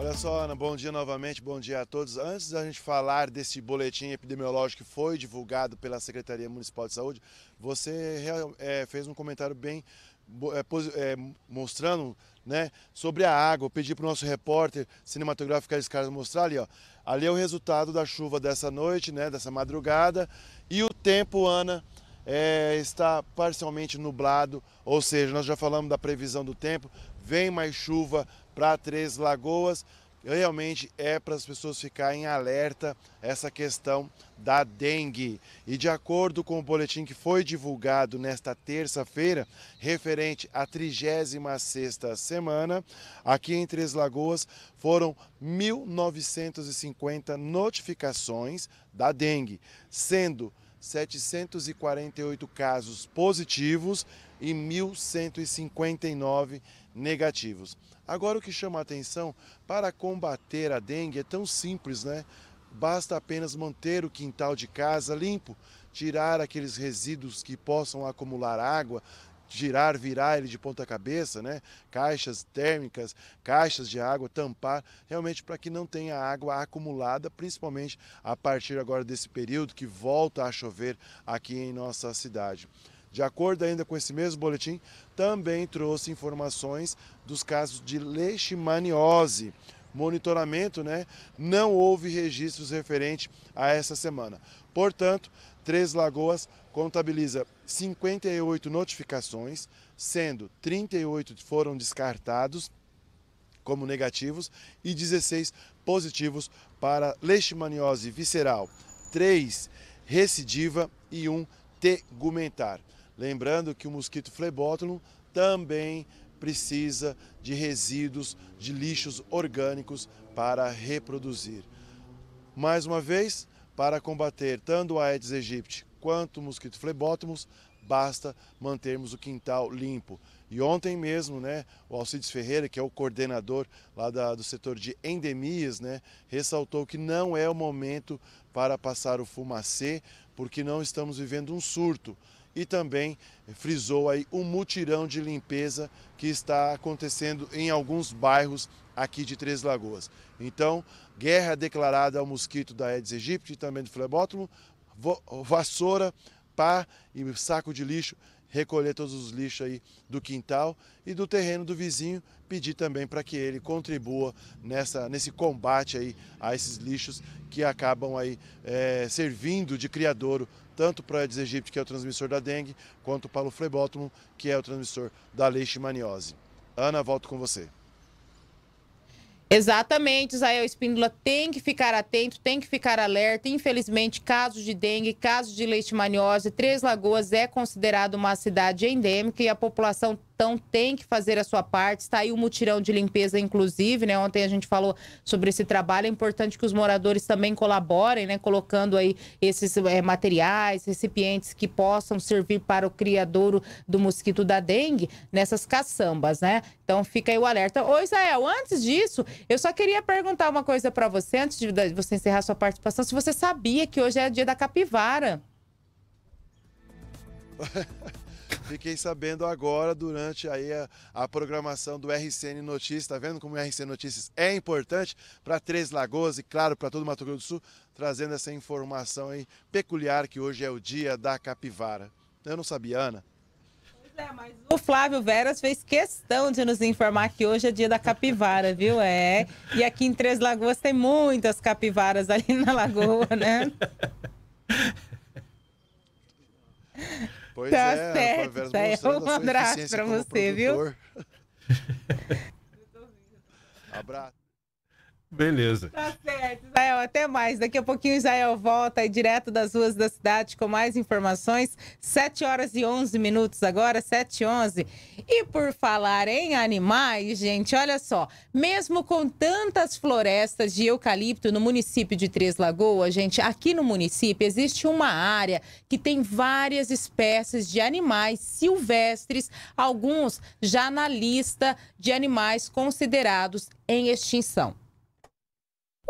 S5: Olha só, Ana, bom dia novamente, bom dia a todos. Antes da gente falar desse boletim epidemiológico que foi divulgado pela Secretaria Municipal de Saúde, você é, fez um comentário bem é, é, mostrando né, sobre a água. Eu pedi para o nosso repórter cinematográfico Carlos Carlos mostrar ali. Ó. Ali é o resultado da chuva dessa noite, né, dessa madrugada. E o tempo, Ana, é, está parcialmente nublado, ou seja, nós já falamos da previsão do tempo, vem mais chuva, para Três Lagoas. Realmente é para as pessoas ficarem alerta essa questão da dengue. E de acordo com o boletim que foi divulgado nesta terça-feira, referente à 36ª semana, aqui em Três Lagoas foram 1950 notificações da dengue, sendo 748 casos positivos e 1159 negativos. Agora, o que chama a atenção para combater a dengue é tão simples, né? Basta apenas manter o quintal de casa limpo, tirar aqueles resíduos que possam acumular água, girar, virar ele de ponta cabeça, né? Caixas térmicas, caixas de água, tampar, realmente para que não tenha água acumulada, principalmente a partir agora desse período que volta a chover aqui em nossa cidade. De acordo ainda com esse mesmo boletim, também trouxe informações dos casos de leishmaniose. Monitoramento, né? Não houve registros referente a essa semana. Portanto, Três Lagoas contabiliza 58 notificações, sendo 38 foram descartados como negativos e 16 positivos para leishmaniose visceral, 3 recidiva e 1 tegumentar. Lembrando que o mosquito flebótomo também precisa de resíduos, de lixos orgânicos para reproduzir. Mais uma vez, para combater tanto o Aedes aegypti quanto o mosquito flebótomos, basta mantermos o quintal limpo. E ontem mesmo, né, o Alcides Ferreira, que é o coordenador lá da, do setor de endemias, né, ressaltou que não é o momento para passar o fumacê, porque não estamos vivendo um surto e também frisou aí o um mutirão de limpeza que está acontecendo em alguns bairros aqui de Três Lagoas. Então, guerra declarada ao mosquito da Aedes aegypti e também do flebótomo, vassoura, pá e saco de lixo recolher todos os lixos aí do quintal e do terreno do vizinho, pedir também para que ele contribua nessa, nesse combate aí a esses lixos que acabam aí é, servindo de criadouro tanto para o Aedes aegypti, que é o transmissor da dengue, quanto para o flebótomo, que é o transmissor da leishmaniose. Ana, volto com você.
S3: Exatamente, Israel Espíndola tem que ficar atento, tem que ficar alerta. Infelizmente, casos de dengue, casos de leishmaniose, Três Lagoas é considerado uma cidade endêmica e a população então tem que fazer a sua parte. Está aí o mutirão de limpeza, inclusive, né? Ontem a gente falou sobre esse trabalho. É importante que os moradores também colaborem, né? Colocando aí esses é, materiais, recipientes que possam servir para o criadouro do mosquito da dengue nessas caçambas, né? Então fica aí o alerta. Ô Israel, antes disso, eu só queria perguntar uma coisa para você, antes de você encerrar sua participação, se você sabia que hoje é dia da capivara.
S5: Fiquei sabendo agora durante aí a, a programação do RCN Notícias, tá vendo como o RCN Notícias é importante para Três Lagoas e claro, para todo o Mato Grosso do Sul, trazendo essa informação aí peculiar que hoje é o dia da capivara. Eu não sabia, Ana.
S3: É, mas o Flávio Veras fez questão de nos informar que hoje é dia da capivara, viu? É. E aqui em Três Lagoas tem muitas capivaras ali na lagoa, né? Pois tá é, certo, é tá é um abraço pra você, viu? Abraço. Beleza. Tá certo, Israel. Até mais. Daqui a pouquinho Israel volta aí direto das ruas da cidade com mais informações. 7 horas e 11 minutos agora, 7 h 11. E por falar em animais, gente, olha só. Mesmo com tantas florestas de eucalipto no município de Três Lagoas, gente, aqui no município existe uma área que tem várias espécies de animais silvestres, alguns já na lista de animais considerados em extinção.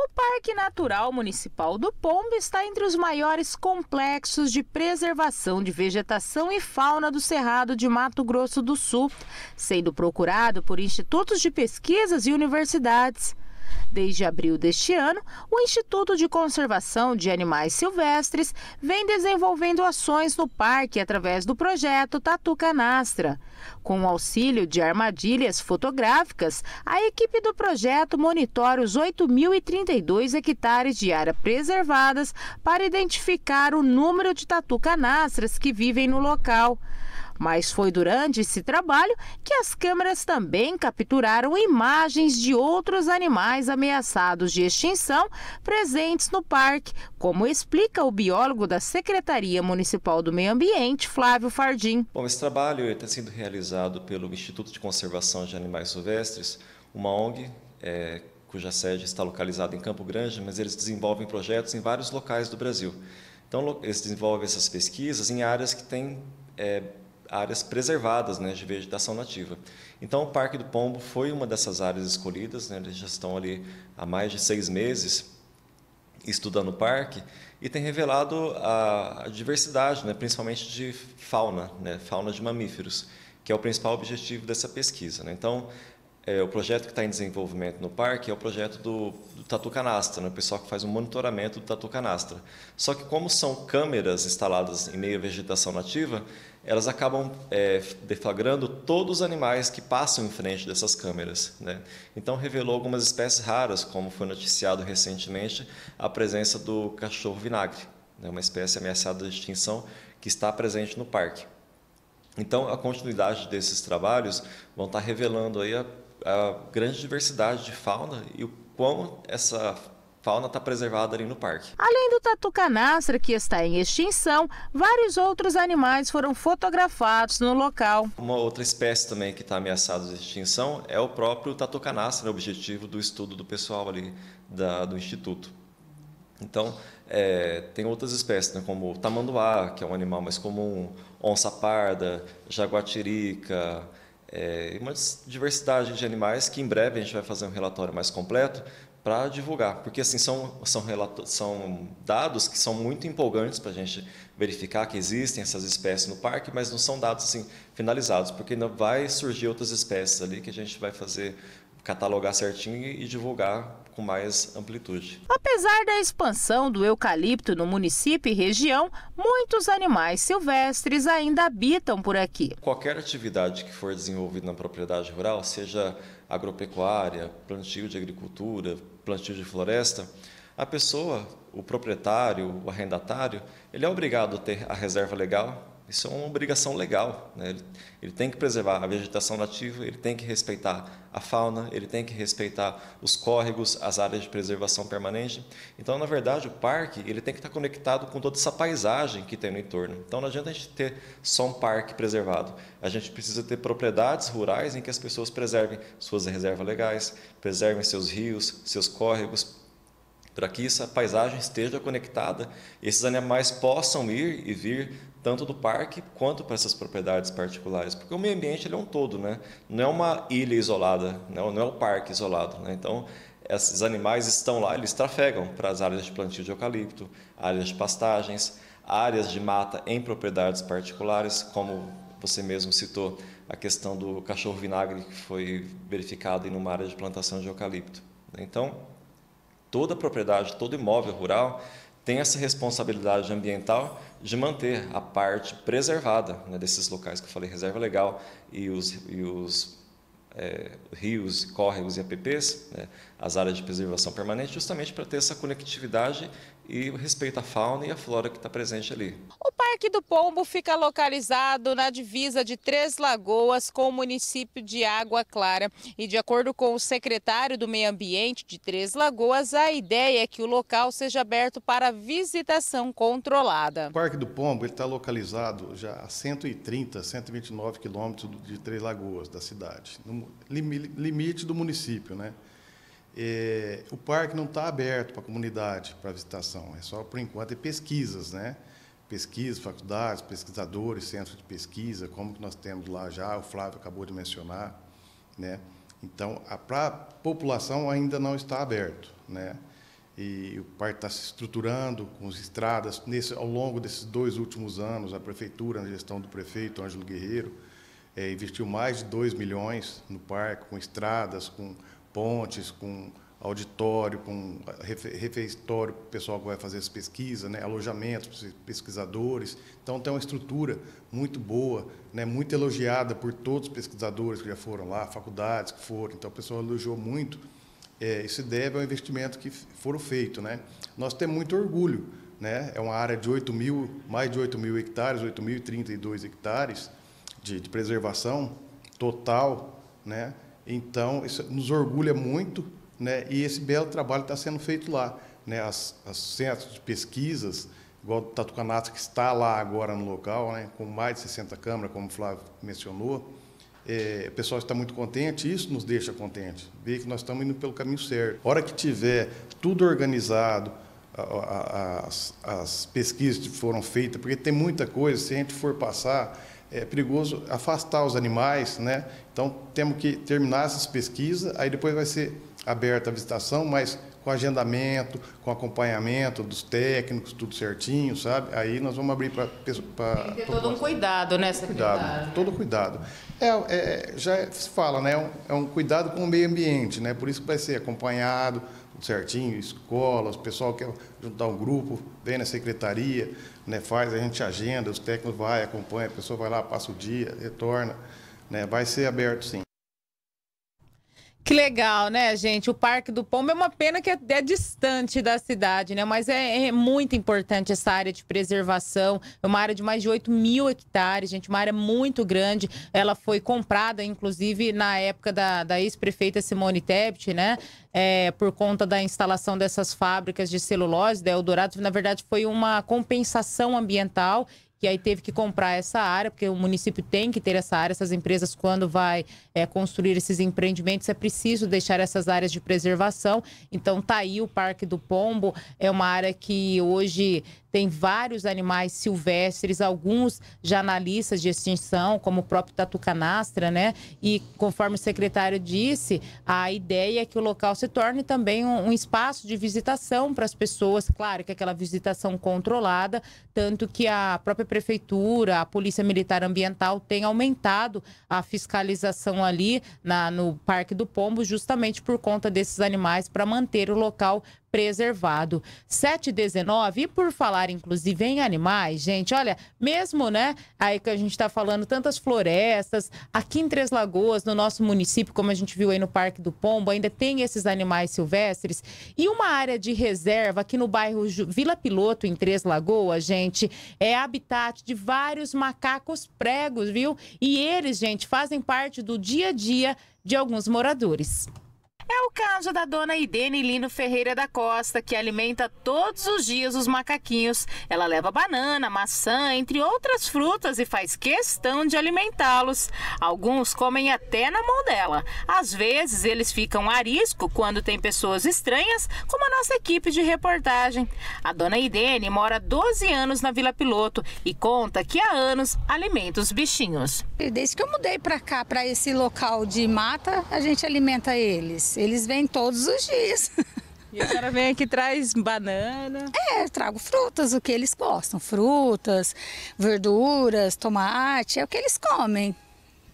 S3: O Parque Natural Municipal do Pombo está entre os maiores complexos de preservação de vegetação e fauna do Cerrado de Mato Grosso do Sul, sendo procurado por institutos de pesquisas e universidades. Desde abril deste ano, o Instituto de Conservação de Animais Silvestres vem desenvolvendo ações no parque através do projeto Tatu Canastra. Com o auxílio de armadilhas fotográficas, a equipe do projeto monitora os 8.032 hectares de área preservadas para identificar o número de tatu canastras que vivem no local. Mas foi durante esse trabalho que as câmeras também capturaram imagens de outros animais ameaçados de extinção presentes no parque, como explica o biólogo da Secretaria Municipal do Meio Ambiente, Flávio Fardim. Bom,
S13: esse trabalho está sendo realizado pelo Instituto de Conservação de Animais Silvestres, uma ONG é, cuja sede está localizada em Campo Grande, mas eles desenvolvem projetos em vários locais do Brasil. Então, eles desenvolvem essas pesquisas em áreas que têm é, áreas preservadas né, de vegetação nativa. Então, o Parque do Pombo foi uma dessas áreas escolhidas, né, eles já estão ali há mais de seis meses estudando o parque e tem revelado a, a diversidade, né, principalmente de fauna, né, fauna de mamíferos, que é o principal objetivo dessa pesquisa. Né? Então, é, o projeto que está em desenvolvimento no parque é o projeto do, do Tatu Canastra, né? o pessoal que faz o monitoramento do Tatu Canastra. Só que como são câmeras instaladas em meio à vegetação nativa, elas acabam é, deflagrando todos os animais que passam em frente dessas câmeras. Né? Então, revelou algumas espécies raras, como foi noticiado recentemente a presença do cachorro-vinagre, né? uma espécie ameaçada de extinção que está presente no parque. Então, a continuidade desses trabalhos vão estar revelando aí a, a grande diversidade de fauna e o quão essa fauna está preservada ali no parque.
S3: Além do tatu canastra, que está em extinção, vários outros animais foram fotografados no local.
S13: Uma outra espécie também que está ameaçada de extinção é o próprio tatu canastra, né, objetivo do estudo do pessoal ali da, do instituto. Então, é, tem outras espécies, né, como o tamanduá, que é um animal mais comum, onça-parda, jaguatirica, é, uma diversidade de animais que em breve a gente vai fazer um relatório mais completo para divulgar, porque assim são são, são dados que são muito empolgantes para a gente verificar que existem essas espécies no parque, mas não são dados assim finalizados, porque ainda vai surgir outras espécies ali que a gente vai fazer catalogar certinho e divulgar com mais amplitude.
S3: Apesar da expansão do eucalipto no município e região, muitos animais silvestres ainda habitam por aqui.
S13: Qualquer atividade que for desenvolvida na propriedade rural, seja agropecuária, plantio de agricultura, plantio de floresta, a pessoa, o proprietário, o arrendatário, ele é obrigado a ter a reserva legal isso é uma obrigação legal. Né? Ele, ele, tem que preservar a vegetação nativa, ele tem que respeitar a fauna, ele tem que respeitar os córregos, as áreas de preservação permanente. Então, na verdade, o parque ele tem que estar conectado com toda essa paisagem que tem no entorno. Então, não adianta a gente ter só um parque preservado. A gente precisa ter propriedades rurais em que as pessoas preservem suas reservas legais, preservem seus rios, seus córregos, para que essa paisagem esteja conectada, esses animais possam ir e vir tanto do parque quanto para essas propriedades particulares, porque o meio ambiente ele é um todo, né? Não é uma ilha isolada, não é o um parque isolado, né? Então esses animais estão lá, eles trafegam para as áreas de plantio de eucalipto, áreas de pastagens, áreas de mata em propriedades particulares, como você mesmo citou a questão do cachorro vinagre que foi verificado em uma área de plantação de eucalipto. Né? Então, toda propriedade, todo imóvel rural, tem essa responsabilidade ambiental de manter a parte preservada né, desses locais que eu falei, reserva legal e os, e os é, rios, córregos e APPs, né, as áreas de preservação permanente, justamente para ter essa conectividade e respeito à fauna e à flora que está presente ali.
S3: O Parque do Pombo fica localizado na divisa de Três Lagoas com o município de Água Clara. E de acordo com o secretário do Meio Ambiente de Três Lagoas, a ideia é que o local seja aberto para visitação controlada. O
S10: Parque do Pombo está localizado já a 130, 129 quilômetros de Três Lagoas, da cidade, no limite do município, né? É, o parque não está aberto para a comunidade, para visitação, é só, por enquanto, é pesquisas, né? Pesquisas, faculdades, pesquisadores, centros de pesquisa, como que nós temos lá já, o Flávio acabou de mencionar, né? Então, para a população ainda não está aberto, né? E o parque está se estruturando com as estradas. Nesse, ao longo desses dois últimos anos, a prefeitura, na gestão do prefeito Ângelo Guerreiro, é, investiu mais de 2 milhões no parque, com estradas, com pontes, com auditório, com refeitório para o pessoal que vai fazer as pesquisas, né? alojamentos para pesquisadores. Então, tem uma estrutura muito boa, né? muito elogiada por todos os pesquisadores que já foram lá, faculdades que foram. Então, o pessoal elogiou muito. É, isso deve ao é investimento que foram feito. Né? Nós temos muito orgulho. Né? É uma área de 8 mil, mais de 8 mil hectares, 8.032 hectares de, de preservação total, né? Então, isso nos orgulha muito, né? e esse belo trabalho está sendo feito lá. Né? As, as centros de pesquisas, igual o Tatucanata, que está lá agora no local, né? com mais de 60 câmeras, como o Flávio mencionou, é, o pessoal está muito contente, isso nos deixa contentes, ver que nós estamos indo pelo caminho certo. A hora que tiver tudo organizado, a, a, as, as pesquisas que foram feitas, porque tem muita coisa, se a gente for passar, é perigoso afastar os animais, né? Então temos que terminar essas pesquisas, aí depois vai ser aberta a visitação, mas com agendamento, com acompanhamento dos técnicos, tudo certinho, sabe? Aí nós vamos abrir para ter todo um cuidado nessa né, cuidado, cuidado. todo cuidado. É, é, já se fala, né? É um, é um cuidado com o meio ambiente, né? Por isso que vai ser acompanhado, certinho, escolas, o pessoal quer juntar um grupo, vem na secretaria, né, faz, a gente agenda, os técnicos vai, acompanha, a pessoa vai lá, passa o dia, retorna. Né, vai ser aberto sim.
S3: Que legal, né, gente? O Parque do Pombo é uma pena que é, é, distante da cidade, né? Mas é, é, muito importante essa área de preservação. É uma área de mais de 8 mil hectares, gente. Uma área muito grande. Ela foi comprada, inclusive, na época da, da ex-prefeita Simone Tebet, né? É, por conta da instalação dessas fábricas de celulose da Eldorado. Na verdade, foi uma compensação ambiental que aí teve que comprar essa área, porque o município tem que ter essa área, essas empresas, quando vai é, construir esses empreendimentos, é preciso deixar essas áreas de preservação. Então, tá aí o Parque do Pombo, é uma área que hoje tem vários animais silvestres, alguns já na lista de extinção, como o próprio tatu-canastra, né? E conforme o secretário disse, a ideia é que o local se torne também um, um espaço de visitação para as pessoas, claro que aquela visitação controlada, tanto que a própria prefeitura, a Polícia Militar Ambiental tem aumentado a fiscalização ali na, no Parque do Pombo, justamente por conta desses animais, para manter o local preservado. 719, e por falar inclusive em animais, gente, olha, mesmo, né, aí que a gente está falando tantas florestas, aqui em Três Lagoas, no nosso município, como a gente viu aí no Parque do Pombo, ainda tem esses animais silvestres e uma área de reserva aqui no bairro Vila Piloto, em Três Lagoas, gente, é habitat de vários macacos pregos, viu? E eles, gente, fazem parte do dia a dia de alguns moradores. É o caso da dona Idene Lino Ferreira da Costa, que alimenta todos os dias os macaquinhos. Ela leva banana, maçã, entre outras frutas e faz questão de alimentá-los. Alguns comem até na mão dela. Às vezes eles ficam arisco quando tem pessoas estranhas, como a nossa equipe de reportagem. A dona Idene mora 12 anos na Vila Piloto e conta que há anos alimenta os bichinhos.
S2: Desde que eu mudei para cá, para esse local de mata, a gente alimenta eles. Eles vêm todos os dias. E a senhora vem aqui traz banana? É, trago frutas, o que eles gostam. Frutas, verduras, tomate, é o que eles comem.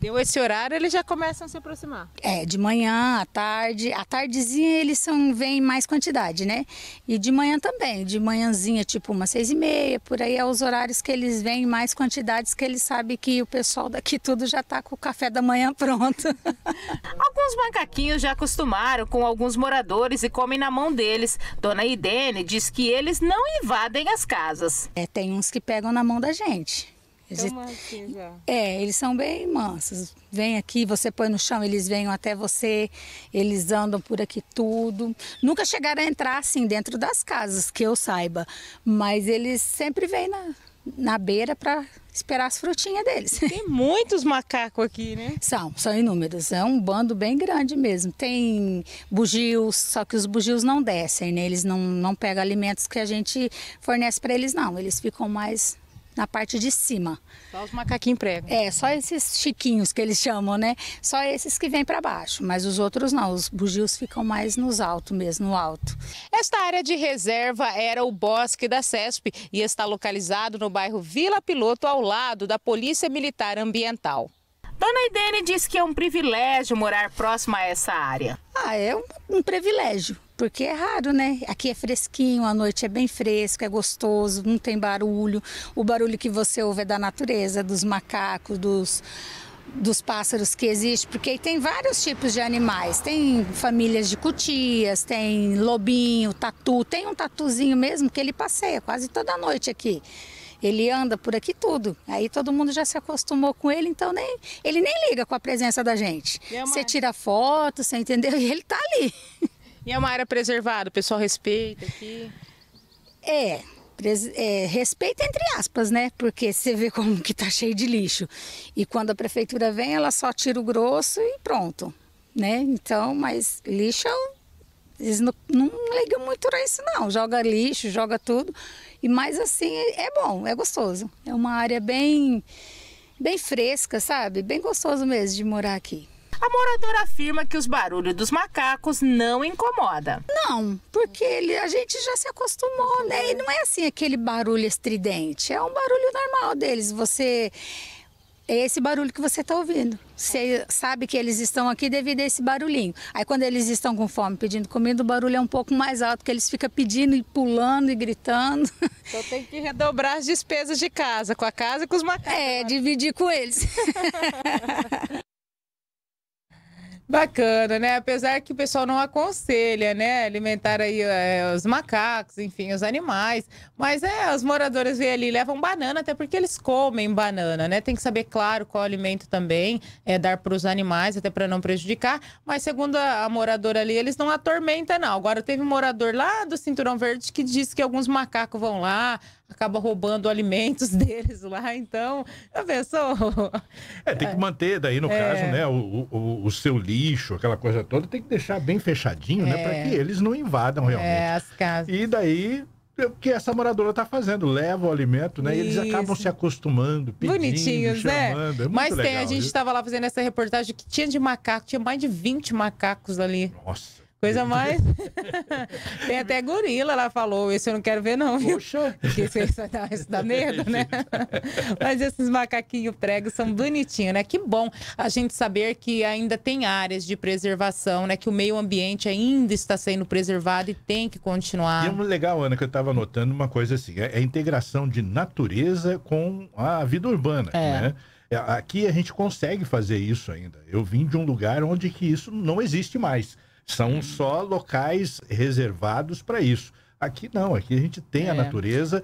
S3: Deu esse horário, eles já começam a se aproximar.
S2: É, de manhã, à tarde. À tardezinha eles são, vêm mais quantidade, né? E de manhã também. De manhãzinha, tipo umas seis e meia, por aí é os horários que eles vêm, mais quantidades que eles sabem que o pessoal daqui tudo já tá com o café da manhã pronto. alguns macaquinhos já acostumaram com alguns moradores e comem na mão deles. Dona Idene diz que eles não invadem as casas. É, tem uns que pegam na mão da gente. Eles, então, é, eles são bem mansos. Vem aqui, você põe no chão, eles vêm até você, eles andam por aqui tudo. Nunca chegaram a entrar assim dentro das casas, que eu saiba, mas eles sempre vêm na, na beira para esperar as frutinhas deles. tem muitos macacos aqui, né? São, são inúmeros. É um bando bem grande mesmo. Tem bugios, só que os bugios não descem, né? Eles não, não pegam alimentos que a gente fornece para eles, não. Eles ficam mais na parte de cima. Só os macaquinhos pregam. É, só esses chiquinhos que eles chamam, né? Só esses que vêm para baixo, mas os outros não, os bugios ficam mais nos altos mesmo, no alto. Esta área de reserva era o bosque da CESP
S3: e está localizado no bairro Vila Piloto, ao lado da Polícia Militar Ambiental.
S2: Dona Idene diz que é um privilégio morar próximo a essa área. Ah, é um, um privilégio. Porque é raro, né? Aqui é fresquinho, a noite é bem fresco, é gostoso, não tem barulho. O barulho que você ouve é da natureza, dos macacos, dos, dos pássaros que existe, porque tem vários tipos de animais. Tem famílias de cutias, tem lobinho, tatu. Tem um tatuzinho mesmo que ele passeia quase toda noite aqui ele anda por aqui tudo. Aí todo mundo já se acostumou com ele, então nem ele nem liga com a presença da gente. Você tira foto, você entendeu? E ele tá ali. E é uma área preservada, o pessoal respeita aqui. É, é, respeita entre aspas, né? Porque você vê como que tá cheio de lixo. E quando a prefeitura vem, ela só tira o grosso e pronto, né? Então, mas lixo é um eles não, não ligam muito para isso, não. Joga lixo, joga tudo. E mas assim, é bom, é gostoso. É uma área bem, bem fresca, sabe? Bem gostoso mesmo de morar aqui.
S3: A moradora afirma que os barulhos dos macacos
S2: não incomoda. Não, porque ele, a gente já se acostumou, né? E não é assim aquele barulho estridente. É um barulho normal deles. Você é esse barulho que você está ouvindo. Você sabe que eles estão aqui devido a esse barulhinho. Aí quando eles estão com fome pedindo comida, o barulho é um pouco mais alto, porque eles ficam pedindo e pulando e gritando.
S3: Então tem que redobrar as despesas de casa, com a casa e com os é, macacos. É, dividir com eles. Bacana, né? Apesar que o pessoal não aconselha, né? Alimentar aí é, os macacos, enfim, os animais. Mas é, os moradores vêm ali, levam banana, até porque eles comem banana, né? Tem que saber, claro, qual alimento também é, dar para os animais, até para não prejudicar. Mas segundo a, a, moradora ali, eles não atormentam, não. Agora, teve um morador lá do Cinturão Verde que disse que alguns macacos vão lá, acaba roubando alimentos deles lá. Então, a pessoa. É,
S7: tem que manter daí, no é... caso, né? O, o, o, seu lixo, aquela coisa toda, tem que deixar bem fechadinho, né, é... né? Para que eles não invadam realmente. É, as casas. E daí é o que essa moradora está fazendo, leva o alimento, né? E eles acabam se acostumando, pedindo, Bonitinhos, né? chamando. Né? É Mas tem, a gente estava
S3: lá fazendo essa reportagem que tinha de macaco, tinha mais de 20 macacos ali. Nossa. Coisa mais. Tem até gorila, ela falou. Esse eu não quero ver, não, viu? Poxa. Porque isso vai dar, dá medo, né? Mas esses macaquinhos pregos são bonitinhos, né? Que bom a gente saber que ainda tem áreas de preservação, né? Que o meio ambiente ainda está sendo preservado e tem que continuar. E é
S7: legal, Ana, que eu estava notando uma coisa assim: é, é a integração de natureza com a vida urbana, é. né? É, aqui a gente consegue fazer isso ainda. Eu vim de um lugar onde que isso não existe mais. São uhum. só locais reservados para isso. Aqui não, aqui a gente tem é. a natureza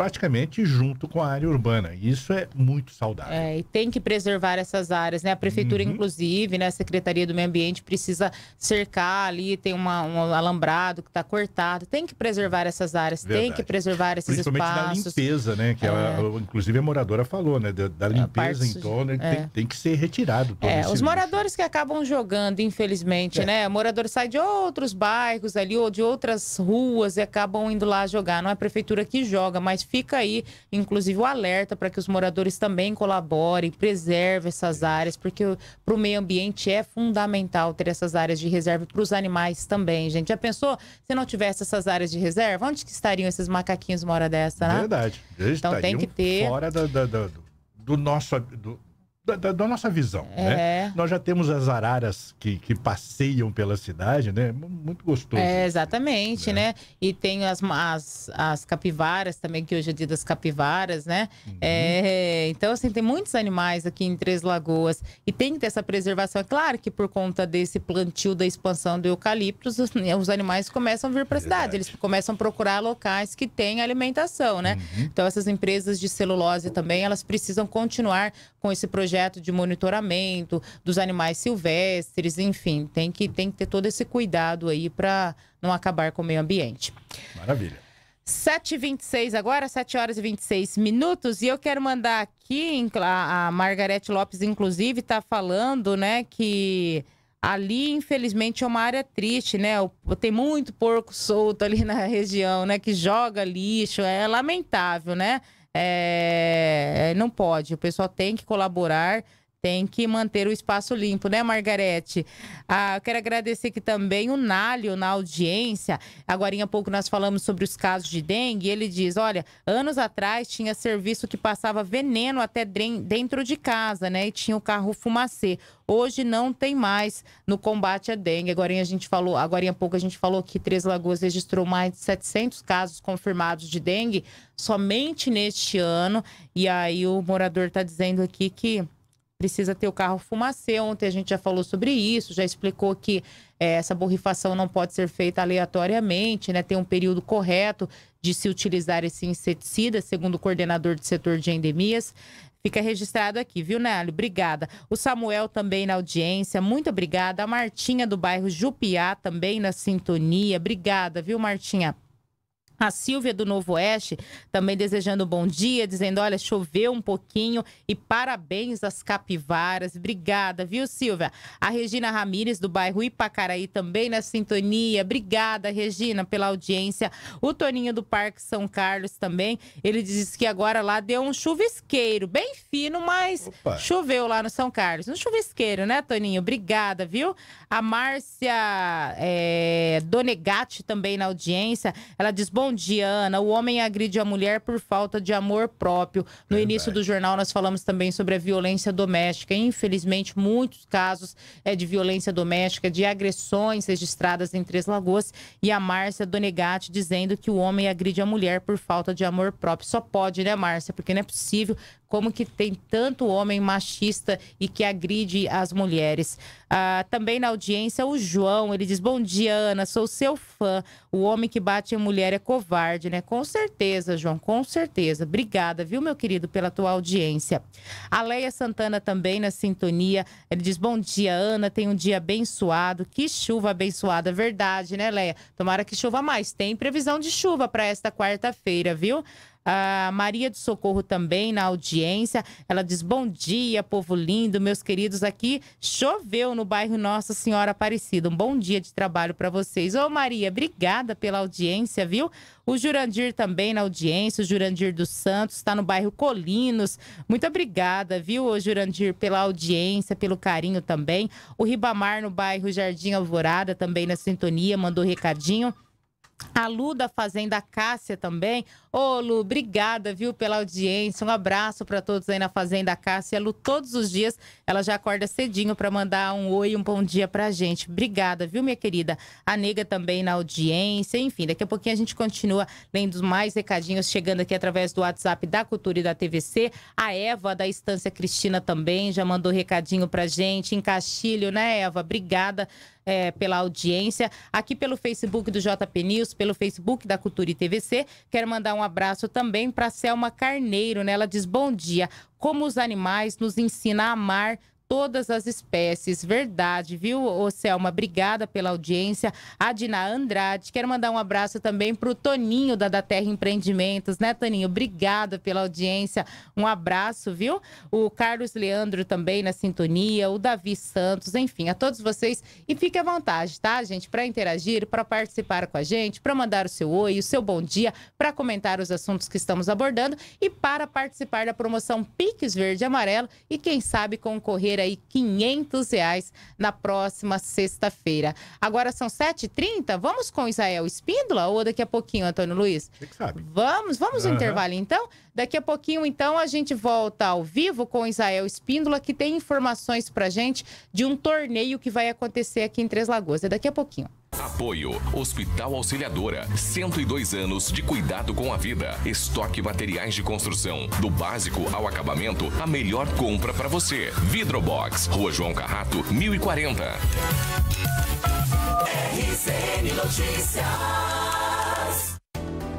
S7: praticamente junto com a área urbana. Isso é muito saudável.
S3: É, e tem que preservar essas áreas, né? A prefeitura, uhum. inclusive, né? A Secretaria do Meio Ambiente precisa cercar ali, tem uma, um alambrado que está cortado. Tem que preservar essas áreas, Verdade. tem que preservar esses Principalmente espaços.
S7: Principalmente da limpeza, né? Que é. ela, inclusive a moradora falou, né? Da, da limpeza em torno, tem, é. tem, que ser retirado. Todo é, os
S3: moradores que acabam jogando, infelizmente, é. né? O morador sai de outros bairros ali ou de outras ruas e acabam indo lá jogar. Não é a prefeitura que joga, mas fica aí, inclusive, o alerta para que os moradores também colaborem, preservem essas áreas, porque para o meio ambiente é fundamental ter essas áreas de reserva para os animais também, gente. Já pensou se não tivesse essas áreas de reserva? Onde que estariam esses macaquinhos uma hora dessa, né? Verdade. Eles então tem que ter. Fora
S7: da, da, da, do nosso. Do da, da, nossa visão. Né? É. Né? Nós já temos as araras que, que passeiam pela cidade, né? Muito gostoso. É,
S3: exatamente, né? né? E tem as, as, as, capivaras também, que hoje é dia das capivaras, né? Uhum. É, então, assim, tem muitos animais aqui em Três Lagoas. E tem que ter essa preservação. É claro que por conta desse plantio da expansão do eucalipto, os, né, os animais começam a vir para a cidade. Eles começam a procurar locais que têm alimentação, né? Uhum. Então, essas empresas de celulose também, elas precisam continuar com esse projeto projeto de monitoramento dos animais silvestres, enfim, tem que, tem que ter todo esse cuidado aí para não acabar com o meio ambiente. Maravilha. 7h26 agora, 7 horas e 26 minutos. E eu quero mandar aqui, a Margarete Lopes, inclusive, está falando, né, que ali, infelizmente, é uma área triste, né? Tem muito porco solto ali na região, né? Que joga lixo, é lamentável, né? É, é, não pode. O pessoal tem que colaborar tem que manter o espaço limpo, né, Margarete? Ah, quero agradecer aqui também o Nálio na audiência. Agora há pouco nós falamos sobre os casos de dengue. Ele diz: olha, anos atrás tinha serviço que passava veneno até dentro de casa, né? E tinha o carro fumacê. Hoje não tem mais no combate à dengue. Agora a gente falou, agora há pouco a gente falou que Três Lagoas registrou mais de 700 casos confirmados de dengue somente neste ano. E aí o morador está dizendo aqui que precisa ter o carro fumacê. Ontem a gente já falou sobre isso, já explicou que é, essa borrifação não pode ser feita aleatoriamente, né? Tem um período correto de se utilizar esse inseticida, segundo o coordenador do setor de endemias. Fica registrado aqui, viu, Nélio? Obrigada. O Samuel também na audiência, muito obrigada. A Martinha do bairro Jupiá também na sintonia. Obrigada, viu, Martinha? A Silvia do Novo Oeste também desejando bom dia, dizendo: olha, choveu um pouquinho e parabéns às capivaras. Obrigada, viu, Silvia? A Regina Ramires do bairro Ipacaraí também na sintonia. Obrigada, Regina, pela audiência. O Toninho do Parque São Carlos também. Ele diz que agora lá deu um chuvisqueiro, bem fino, mas Opa. choveu lá no São Carlos. Um chuvisqueiro, né, Toninho? Obrigada, viu? A Márcia é, Donegatti também na audiência. Ela diz: bom Bom dia, Ana. O homem agride a mulher por falta de amor próprio. No Verdade. início do jornal, nós falamos também sobre a violência doméstica. Infelizmente, muitos casos é de violência doméstica, de agressões registradas em Três Lagoas. E a Márcia Donegatti dizendo que o homem agride a mulher por falta de amor próprio. Só pode, né, Márcia? Porque não é possível como que tem tanto homem machista e que agride as mulheres. Ah, também na audiência, o João, ele diz: Bom dia, Ana, sou seu fã. O homem que bate em mulher é covarde, né? Com certeza, João, com certeza. Obrigada, viu, meu querido, pela tua audiência. A Leia Santana também na sintonia, ele diz: Bom dia, Ana, tem um dia abençoado. Que chuva abençoada, verdade, né, Leia? Tomara que chova mais. Tem previsão de chuva para esta quarta-feira, viu? A Maria de Socorro também na audiência. Ela diz: Bom dia, povo lindo, meus queridos. Aqui choveu no bairro Nossa Senhora Aparecida. Um bom dia de trabalho para vocês. Ô, Maria, obrigada pela audiência, viu? O Jurandir também na audiência, o Jurandir dos Santos, está no bairro Colinos. Muito obrigada, viu, o Jurandir, pela audiência, pelo carinho também. O Ribamar no bairro Jardim Alvorada também na sintonia, mandou recadinho. A Lu da Fazenda Cássia também. Ô, Lu, obrigada, viu, pela audiência. Um abraço para todos aí na Fazenda Cássia. A Lu, todos os dias, ela já acorda cedinho para mandar um oi, um bom dia pra gente. Obrigada, viu, minha querida? A Nega também na audiência. Enfim, daqui a pouquinho a gente continua lendo mais recadinhos chegando aqui através do WhatsApp da Cultura e da TVC. A Eva da Estância Cristina também já mandou recadinho pra gente. Em Castilho, né, Eva? Obrigada é, pela audiência, aqui pelo Facebook do JP News, pelo Facebook da Cultura e TVC. Quero mandar um abraço também para Selma Carneiro, né? Ela diz: Bom dia, como os animais nos ensinam a amar todas as espécies. Verdade, viu, Ô, Selma? Obrigada pela audiência. Adina Andrade, quero mandar um abraço também para o Toninho da Da Terra Empreendimentos, né, Toninho? Obrigada pela audiência. Um abraço, viu? O Carlos Leandro também na sintonia, o Davi Santos, enfim, a todos vocês. E fique à vontade, tá, gente? Para interagir, para participar com a gente, para mandar o seu oi, o seu bom dia, para comentar os assuntos que estamos abordando e para participar da promoção Piques Verde e Amarelo e, quem sabe, concorrer receber aí 500 reais na próxima sexta-feira. Agora são 7h30, vamos com Israel Espíndola ou daqui a pouquinho, Antônio Luiz? Você que sabe. Vamos, vamos uhum. ao intervalo então. Daqui a pouquinho, então, a gente volta ao vivo com Israel Espíndola, que tem informações pra gente de um torneio que vai acontecer aqui em Três Lagoas. É daqui a pouquinho.
S12: Apoio Hospital Auxiliadora, 102 anos de cuidado com a vida. Estoque materiais de construção, do básico ao acabamento, a melhor compra para você.
S14: Vidrobox, Rua João Carrato, 1040.
S2: RCN Notícias.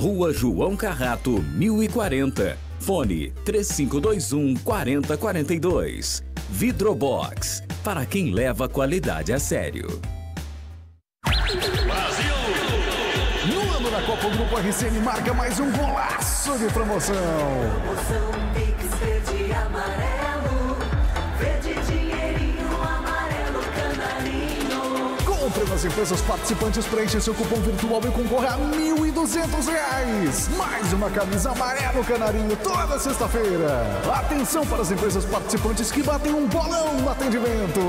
S12: Rua João Carrato, 1040. Fone 3521 4042. Vidrobox. Para quem leva qualidade a sério.
S1: Brasil! No ano da Copa, o Grupo RCN marca mais um golaço de promoção. Promoção Pix Verde Amarelo. nas empresas participantes preenchem seu cupom virtual e concorre a R$ 1.200. Mais uma camisa amarelo canarinho toda sexta-feira. Atenção para as empresas participantes que batem um bolão no atendimento.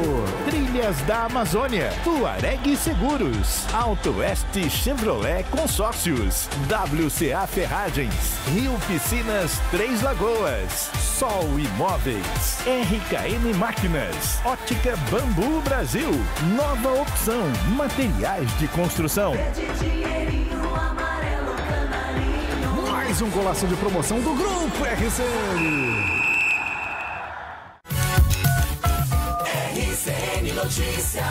S1: Trilhas da Amazônia, Tuareg Seguros, Alto Oeste Chevrolet
S7: Consórcios, WCA Ferragens, Rio Piscinas Três Lagoas, Sol Imóveis, RKM Máquinas, Ótica Bambu Brasil, Nova Opção, Materiais de construção.
S1: Mais um golaço de promoção do Grupo
S2: RCN. RCN Notícias.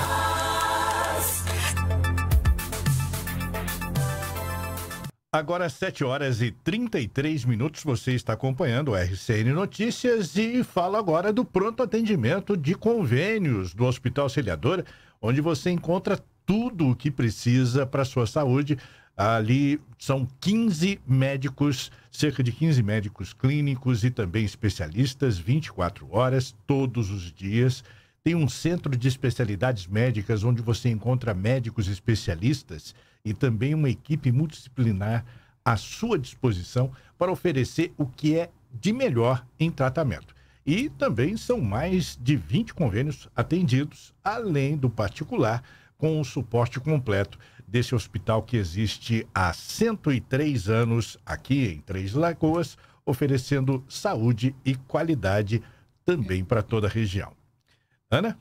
S7: Agora, 7 horas e 33 minutos, você está acompanhando o RCN Notícias e fala agora do pronto atendimento de convênios do Hospital Auxiliador onde você encontra tudo o que precisa para sua saúde. Ali são 15 médicos, cerca de 15 médicos clínicos e também especialistas, 24 horas, todos os dias. Tem um centro de especialidades médicas onde você encontra médicos especialistas e também uma equipe multidisciplinar à sua disposição para oferecer o que é de melhor em tratamento. E também são mais de 20 convênios atendidos, além do particular, com o suporte completo desse hospital que existe há 103 anos aqui em Três Lagoas, oferecendo saúde e qualidade também para toda a região. Ana?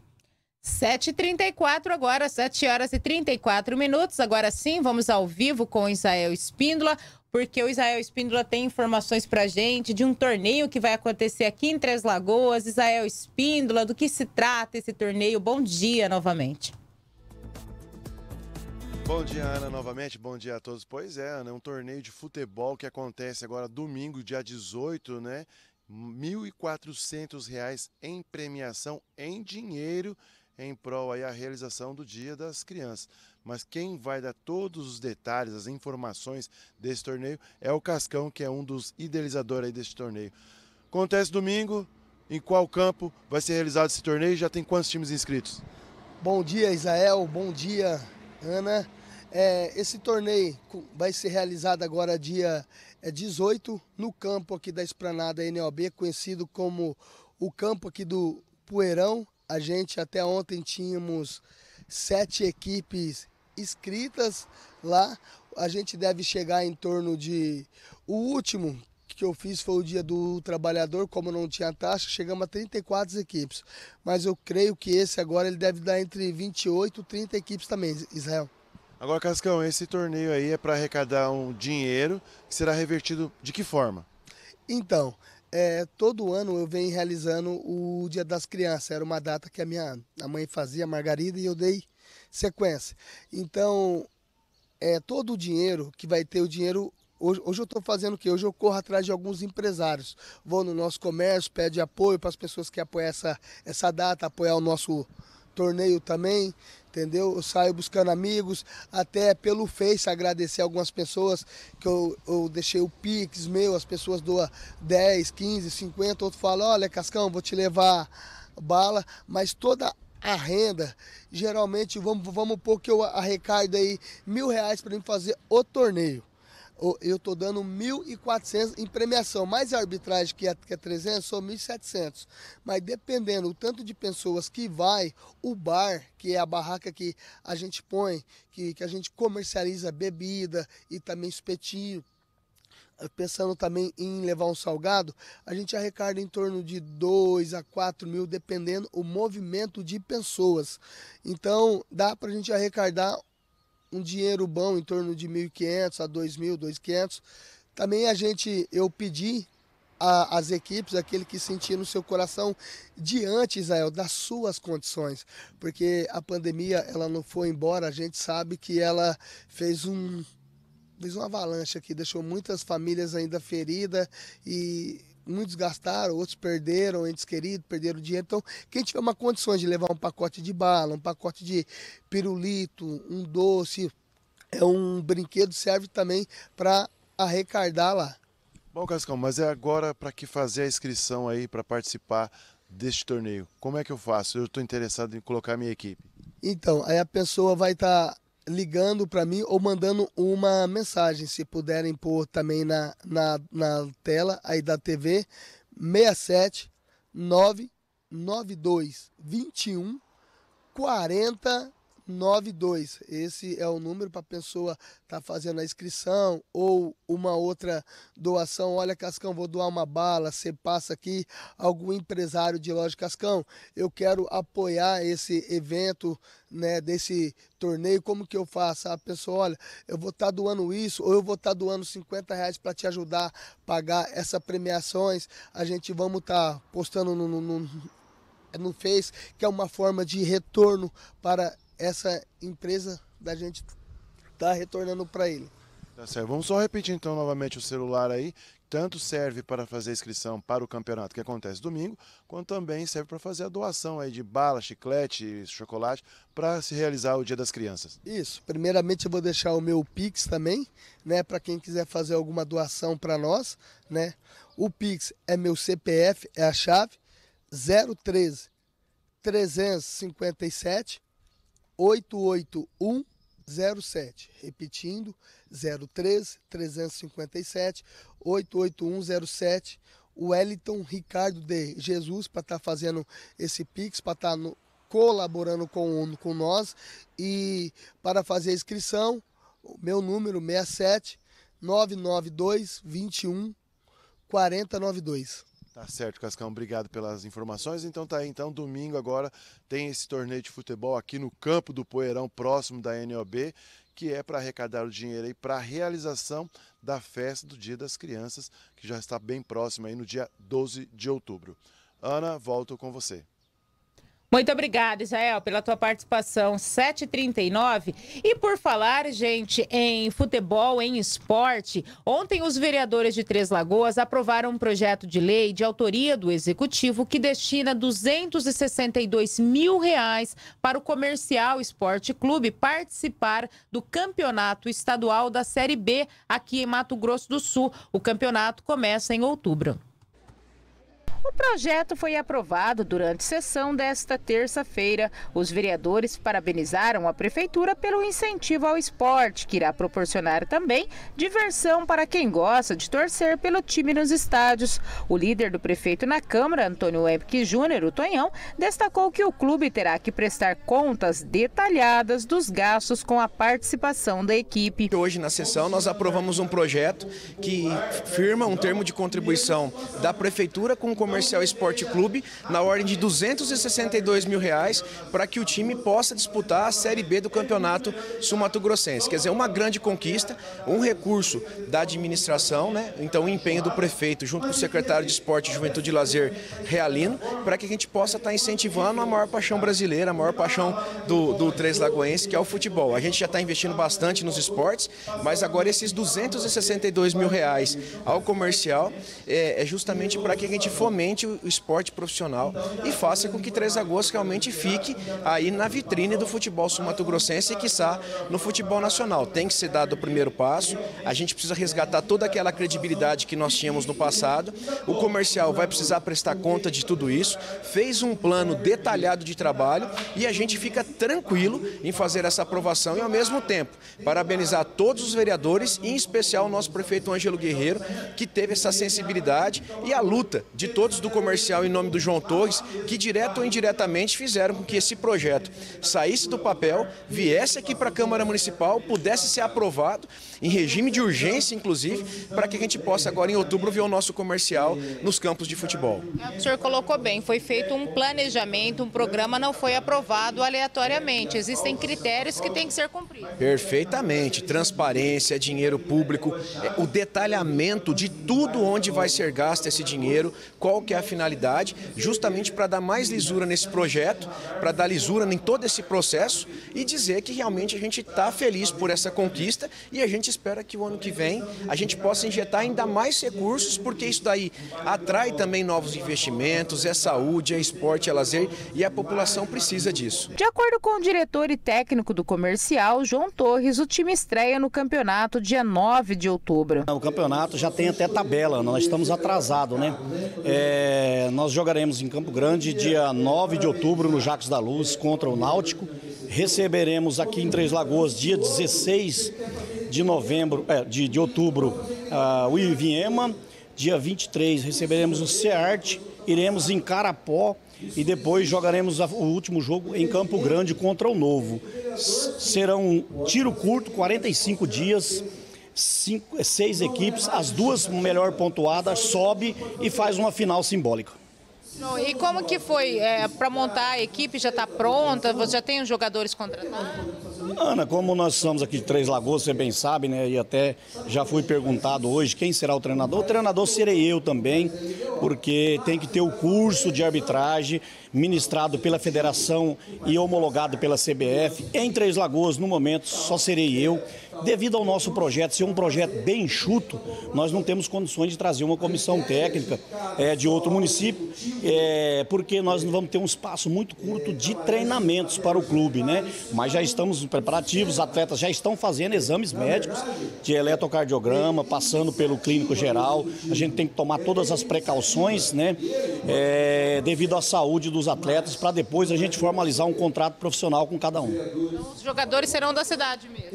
S3: 7h34 agora, 7 horas e 34 minutos. Agora sim, vamos ao vivo com Israel Espíndola porque o Israel Espíndola tem informações para gente de um torneio que vai acontecer aqui em Três Lagoas. Israel Espíndola, do que se trata esse torneio? Bom dia novamente.
S5: Bom dia, Ana, novamente. Bom dia a todos. Pois é, Ana, é um torneio de futebol que acontece agora domingo, dia 18, né? R$ 1.400 em premiação em dinheiro em prol aí a realização do Dia das Crianças. Mas quem vai dar todos os detalhes, as informações desse torneio é o Cascão, que é um dos idealizadores aí desse torneio. Acontece domingo, em qual campo vai ser realizado esse torneio? Já tem quantos times inscritos?
S15: Bom dia, Israel. Bom dia, Ana. É, esse torneio vai ser realizado agora dia 18 é, no campo aqui da Esplanada NOB, conhecido como o campo aqui do Poeirão, a gente até ontem tínhamos sete equipes inscritas lá. A gente deve chegar em torno de. O último que eu fiz foi o dia do trabalhador, como não tinha taxa, chegamos a 34 equipes. Mas eu creio que esse agora ele deve dar entre 28 e 30 equipes também, Israel. Agora, Cascão, esse torneio aí é
S5: para arrecadar um dinheiro que será revertido de que forma?
S15: Então, é, todo ano eu venho realizando o Dia das Crianças. Era uma data que a minha a mãe fazia, a Margarida, e eu dei sequência. Então, é, todo o dinheiro que vai ter, o dinheiro Hoje, hoje, eu estou fazendo o quê? Hoje eu corro atrás de alguns empresários. Vou no nosso comércio, pede apoio para as pessoas que apoiam essa, essa data, apoiar o nosso, torneio também, entendeu? Eu saio buscando amigos, até pelo Face agradecer algumas pessoas que eu, eu deixei o Pix meu, as pessoas doam 10, 15, 50, outro fala, olha Cascão, vou te levar bala, mas toda a renda, geralmente vamos, vamos pôr que eu arrecado aí mil reais para mim fazer o torneio eu estou dando 1.400 em premiação, mais a arbitragem que é, que é 300, são 1.700. Mas dependendo o tanto de pessoas que vai, o bar, que é a barraca que a gente põe, que, que a gente comercializa bebida e também espetinho, pensando também em levar um salgado, a gente arrecada em torno de 2 a 4 mil, dependendo o movimento de pessoas. Então, dá para a gente arrecadar um dinheiro bom em torno de 1.500 a 2.000, 2.500. Também a gente, eu pedi às equipes, aquele que sentia no seu coração diante, Israel, das suas condições, porque a pandemia ela não foi embora, a gente sabe que ela fez um fez uma avalanche aqui, deixou muitas famílias ainda feridas e muitos gastaram, outros perderam entes queridos, perderam dinheiro. Então, quem tiver uma condição de levar um pacote de bala, um pacote de pirulito, um doce, é um brinquedo, serve também para arrecadar lá.
S5: Bom, Cascão, mas é agora para que fazer a inscrição aí para participar deste torneio? Como é que eu faço? Eu estou interessado em colocar minha equipe.
S15: Então, aí a pessoa vai estar tá ligando para mim ou mandando uma mensagem, se puderem pôr também na, na, na tela aí da TV, 67 992 21 40 92. Esse é o número para a pessoa estar tá fazendo a inscrição ou uma outra doação. Olha, Cascão, vou doar uma bala, você passa aqui, algum empresário de loja Cascão, eu quero apoiar esse evento, né, desse torneio, como que eu faço? A pessoa, olha, eu vou estar tá doando isso ou eu vou estar tá doando 50 reais para te ajudar a pagar essas premiações. A gente vamos estar tá postando no, no, no no Face, que é uma forma de retorno para essa empresa da gente tá retornando para ele.
S5: Tá certo. Vamos só repetir então novamente o celular aí. Tanto serve para fazer inscrição para o campeonato que acontece domingo, quanto também serve para fazer a doação aí de bala, chiclete, chocolate para se realizar o Dia das Crianças.
S15: Isso. Primeiramente eu vou deixar o meu Pix também, né, para quem quiser fazer alguma doação para nós, né? O Pix é meu CPF, é a chave 013 357 88107. Repetindo, 013 357 88107. O Wellington Ricardo de Jesus para estar tá fazendo esse Pix, para estar tá colaborando com, com nós. E para fazer a inscrição, meu número 67 992 21 4092.
S5: Tá certo, Cascão, obrigado pelas informações. Então tá aí, então domingo agora tem esse torneio de futebol aqui no campo do Poeirão, próximo da NOB, que é para arrecadar o dinheiro aí para a realização da festa do Dia das Crianças, que já está bem próximo aí no dia 12 de outubro. Ana, volto com você.
S3: Muito obrigada, Israel, pela tua participação. 7h39. E por falar, gente, em futebol, em esporte, ontem os vereadores de Três Lagoas aprovaram um projeto de lei de autoria do Executivo que destina 262 mil reais para o Comercial Esporte Clube participar do Campeonato Estadual da Série B aqui em Mato Grosso do Sul. O campeonato começa em outubro. O projeto foi aprovado durante sessão desta terça-feira. Os vereadores parabenizaram a Prefeitura pelo incentivo ao esporte, que irá proporcionar também diversão para quem gosta de torcer pelo time nos estádios. O líder do prefeito na Câmara, Antônio Webke Júnior, o Tonhão, destacou que o clube terá que prestar contas detalhadas dos gastos com a participação da equipe. Hoje na sessão
S16: nós aprovamos um projeto que firma um termo de contribuição da Prefeitura com o Comercial Esporte Clube na ordem de 262 mil reais para que o time possa disputar a Série B do Campeonato Sumato-Grossense. Quer dizer, uma grande conquista, um recurso da administração, né? então o empenho do prefeito junto com o secretário de Esporte, Juventude e Lazer, Realino, para que a gente possa estar tá incentivando a maior paixão brasileira, a maior paixão do, do Três Lagoense, que é o futebol. A gente já está investindo bastante nos esportes, mas agora esses 262 mil reais ao comercial é, é justamente para que a gente fomente realmente o esporte profissional e faça com que Três Lagoas realmente fique aí na vitrine do futebol sul-mato-grossense e, quiçá, no futebol nacional. Tem que ser dado o primeiro passo, a gente precisa resgatar toda aquela credibilidade que nós tínhamos no passado, o comercial vai precisar prestar conta de tudo isso, fez um plano detalhado de trabalho e a gente fica tranquilo em fazer essa aprovação e, ao mesmo tempo, parabenizar todos os vereadores, e, em especial o nosso prefeito Ângelo Guerreiro, que teve essa sensibilidade e a luta de todos todos do comercial em nome do João Torres, que direto ou indiretamente fizeram com que esse projeto saísse do papel, viesse aqui para a Câmara Municipal, pudesse ser aprovado, em regime de urgência, inclusive, para que a gente possa agora em outubro ver o nosso comercial nos campos de futebol.
S3: O senhor colocou bem, foi feito um planejamento, um programa não foi aprovado aleatoriamente. Existem critérios que têm que ser cumpridos.
S16: Perfeitamente. Transparência, dinheiro público, é, o detalhamento de tudo onde vai ser gasto esse dinheiro, qual qual que é a finalidade, justamente para dar mais lisura nesse projeto, para dar lisura em todo esse processo e dizer que realmente a gente está feliz por essa conquista e a gente espera que o ano que vem a gente possa injetar ainda mais recursos, porque isso daí atrai também novos investimentos, é saúde, é esporte, é lazer e a população precisa disso.
S3: De acordo com o diretor e técnico do comercial, João Torres, o time estreia no campeonato dia 9 de outubro. O campeonato já tem até tabela, nós estamos atrasados, né?
S9: É é, nós jogaremos em Campo Grande dia 9 de outubro no Jacos da Luz contra o Náutico. Receberemos aqui em Três Lagoas dia 16 de novembro, é, de, de outubro, uh, o Iviema. Dia 23 receberemos o Seart, iremos em Carapó e depois jogaremos o último jogo em Campo Grande contra o Novo. Serão tiro curto, 45 dias cinco, é seis equipes, é as duas melhor pontuadas, sobe e faz uma final simbólica.
S3: E como que foi é, para montar a equipe? Já está pronta? Você já tem os jogadores contratados?
S9: Ana, como nós estamos aqui de Três Lagoas, você bem sabe, né? E até já fui perguntado hoje quem será o treinador. O treinador serei eu também, porque tem que ter o curso de arbitragem ministrado pela federação e homologado pela CBF. Em Três Lagoas, no momento, só serei eu. Devido ao nosso projeto ser um projeto bem enxuto, nós não temos condições de trazer uma comissão técnica é, de outro município, é, porque nós não vamos ter um espaço muito curto de treinamentos para o clube, né? Mas já estamos preparativos, os atletas já estão fazendo exames médicos de eletrocardiograma, passando pelo clínico geral. A gente tem que tomar todas as precauções, né? É, devido à saúde dos atletas, para depois a gente formalizar um contrato profissional com cada um. Então,
S3: os jogadores serão da cidade mesmo?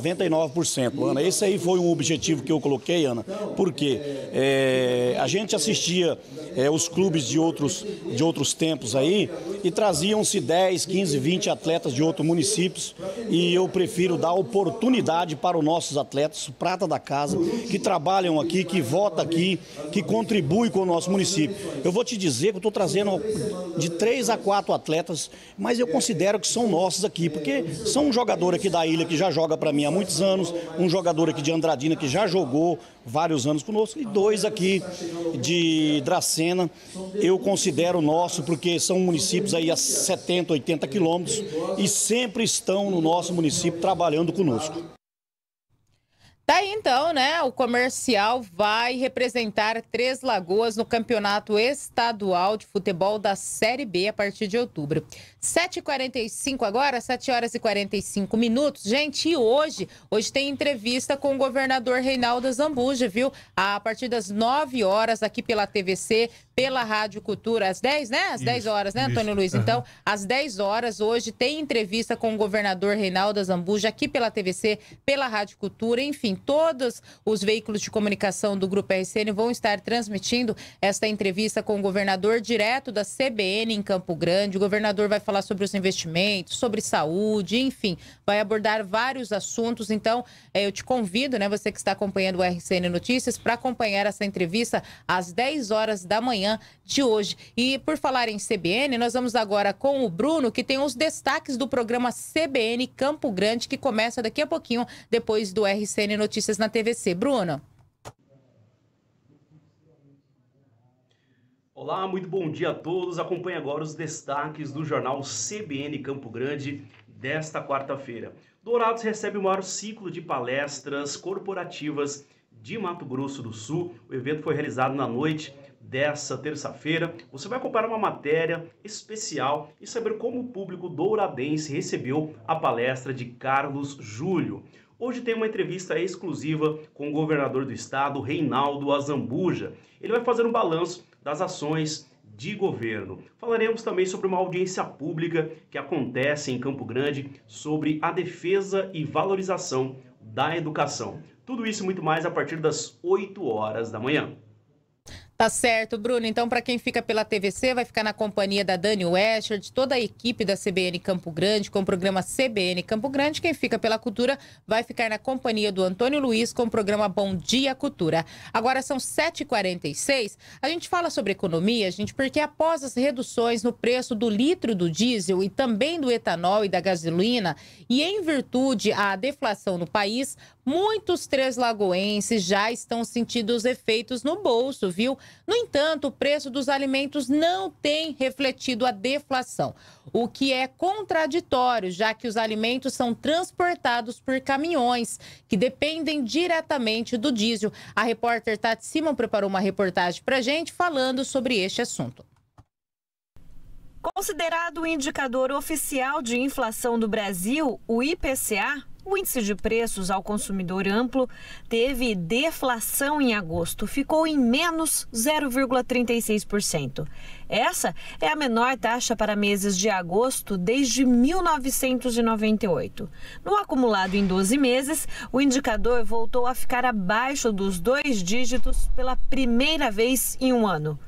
S9: 99%, Ana. Esse aí foi um objetivo que eu coloquei, Ana, porque é, a gente assistia é, os clubes de outros, de outros tempos aí e traziam-se 10, 15, 20 atletas de outros municípios e eu prefiro dar oportunidade para os nossos atletas, prata da casa, que trabalham aqui, que votam aqui, que contribuem com o nosso município. Eu vou te dizer que eu estou trazendo de 3 a 4 atletas, mas eu considero que são nossos aqui, porque são um jogador aqui da ilha que já joga para mim há muitos anos, um jogador aqui de Andradina que já jogou vários anos conosco e dois aqui de Dracena, eu considero nosso porque são municípios aí a 70, 80 quilômetros e sempre estão no nosso município trabalhando conosco.
S3: Tá aí então, né, o comercial vai representar Três Lagoas no Campeonato Estadual de Futebol da Série B a partir de outubro. 7h45 agora, 7 horas e 45 minutos. Gente, e hoje, hoje tem entrevista com o governador Reinaldo Zambuja, viu? A partir das 9 horas, aqui pela TVC, pela Rádio Cultura, às 10, né? Às 10 horas, né, Antônio isso. Luiz? Então, às 10 horas, hoje, tem entrevista com o governador Reinaldo Zambuja, aqui pela TVC, pela Rádio Cultura, enfim, todos os veículos de comunicação do Grupo RCN vão estar transmitindo esta entrevista com o governador direto da CBN em Campo Grande. O governador vai falar falar sobre os investimentos, sobre saúde, enfim, vai abordar vários assuntos. Então, eh, eu te convido, né, você que está acompanhando o RCN Notícias, para acompanhar essa entrevista às 10 horas da manhã de hoje. E por falar em CBN, nós vamos agora com o Bruno, que tem os destaques do programa CBN Campo Grande, que começa daqui a pouquinho, depois do RCN Notícias na TVC. Bruno.
S9: Olá, muito bom dia a todos. Acompanhe agora os destaques do jornal CBN Campo Grande desta quarta-feira. Dourados recebe o maior ciclo de palestras corporativas de Mato Grosso do Sul. O evento foi realizado na noite dessa terça-feira. Você vai acompanhar uma matéria especial e saber como o público douradense recebeu a palestra de Carlos Júlio. Hoje tem uma entrevista exclusiva com o governador do estado, Reinaldo Azambuja. Ele vai fazer um balanço das ações de governo. Falaremos também sobre uma audiência pública que acontece em Campo Grande sobre a defesa e valorização da educação. Tudo isso e muito mais a partir das 8 horas da manhã.
S3: Tá certo, Bruno. Então, para quem fica pela TVC, vai ficar na companhia da Dani Wescher, de toda a equipe da CBN Campo Grande, com o programa CBN Campo Grande. Quem fica pela Cultura vai ficar na companhia do Antônio Luiz, com o programa Bom Dia Cultura. Agora são 7h46. A gente fala sobre economia, gente, porque após as reduções no preço do litro do diesel e também do etanol e da gasolina, e em virtude à deflação no país, Muitos três lagoenses já estão sentindo os efeitos no bolso, viu? No entanto, o preço dos alimentos não tem refletido a deflação, o que é contraditório, já que os alimentos são transportados por caminhões que dependem diretamente do diesel. A repórter Tati Simon preparou uma reportagem para gente falando sobre este assunto.
S4: Considerado o indicador oficial de inflação do Brasil, o IPCA, o índice de preços ao consumidor amplo teve deflação em agosto, ficou em menos 0,36%. Essa é a menor taxa para meses de agosto desde 1998. No acumulado em 12 meses, o indicador voltou a ficar abaixo dos dois dígitos pela primeira vez em um ano.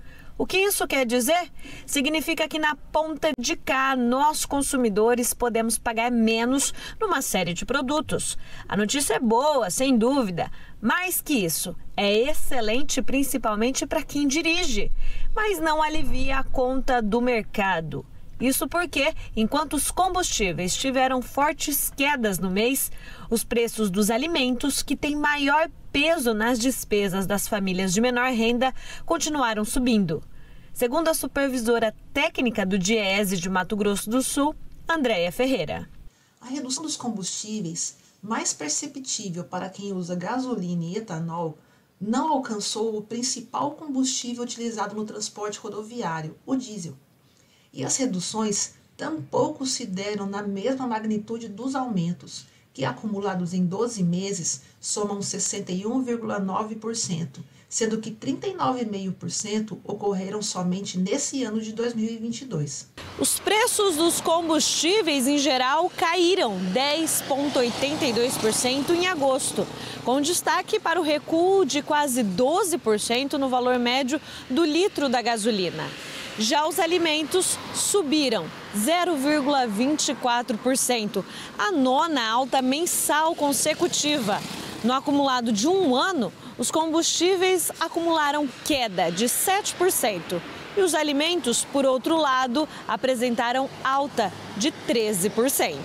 S4: O que isso quer dizer? Significa que na ponta de cá, nós consumidores podemos pagar menos numa série de produtos. A notícia é boa, sem dúvida. Mais que isso, é excelente principalmente para quem dirige, mas não alivia a conta do mercado. Isso porque, enquanto os combustíveis tiveram fortes quedas no mês, os preços dos alimentos, que têm maior peso nas despesas das famílias de menor renda, continuaram subindo segundo a supervisora técnica do DIEESE de Mato Grosso do Sul, Andréia Ferreira.
S17: A redução dos combustíveis, mais perceptível para quem usa gasolina e etanol, não alcançou o principal combustível utilizado no transporte rodoviário, o diesel. E as reduções tampouco se deram na mesma magnitude dos aumentos, que acumulados em 12 meses somam 61,9% sendo que 39,5% ocorreram somente nesse ano de 2022. Os preços dos combustíveis
S4: em geral caíram 10,82% em agosto, com destaque para o recuo de quase 12% no valor médio do litro da gasolina. Já os alimentos subiram 0,24%, a nona alta mensal consecutiva. No acumulado de um ano, os combustíveis acumularam queda de 7%. E os alimentos, por outro lado, apresentaram alta de 13%.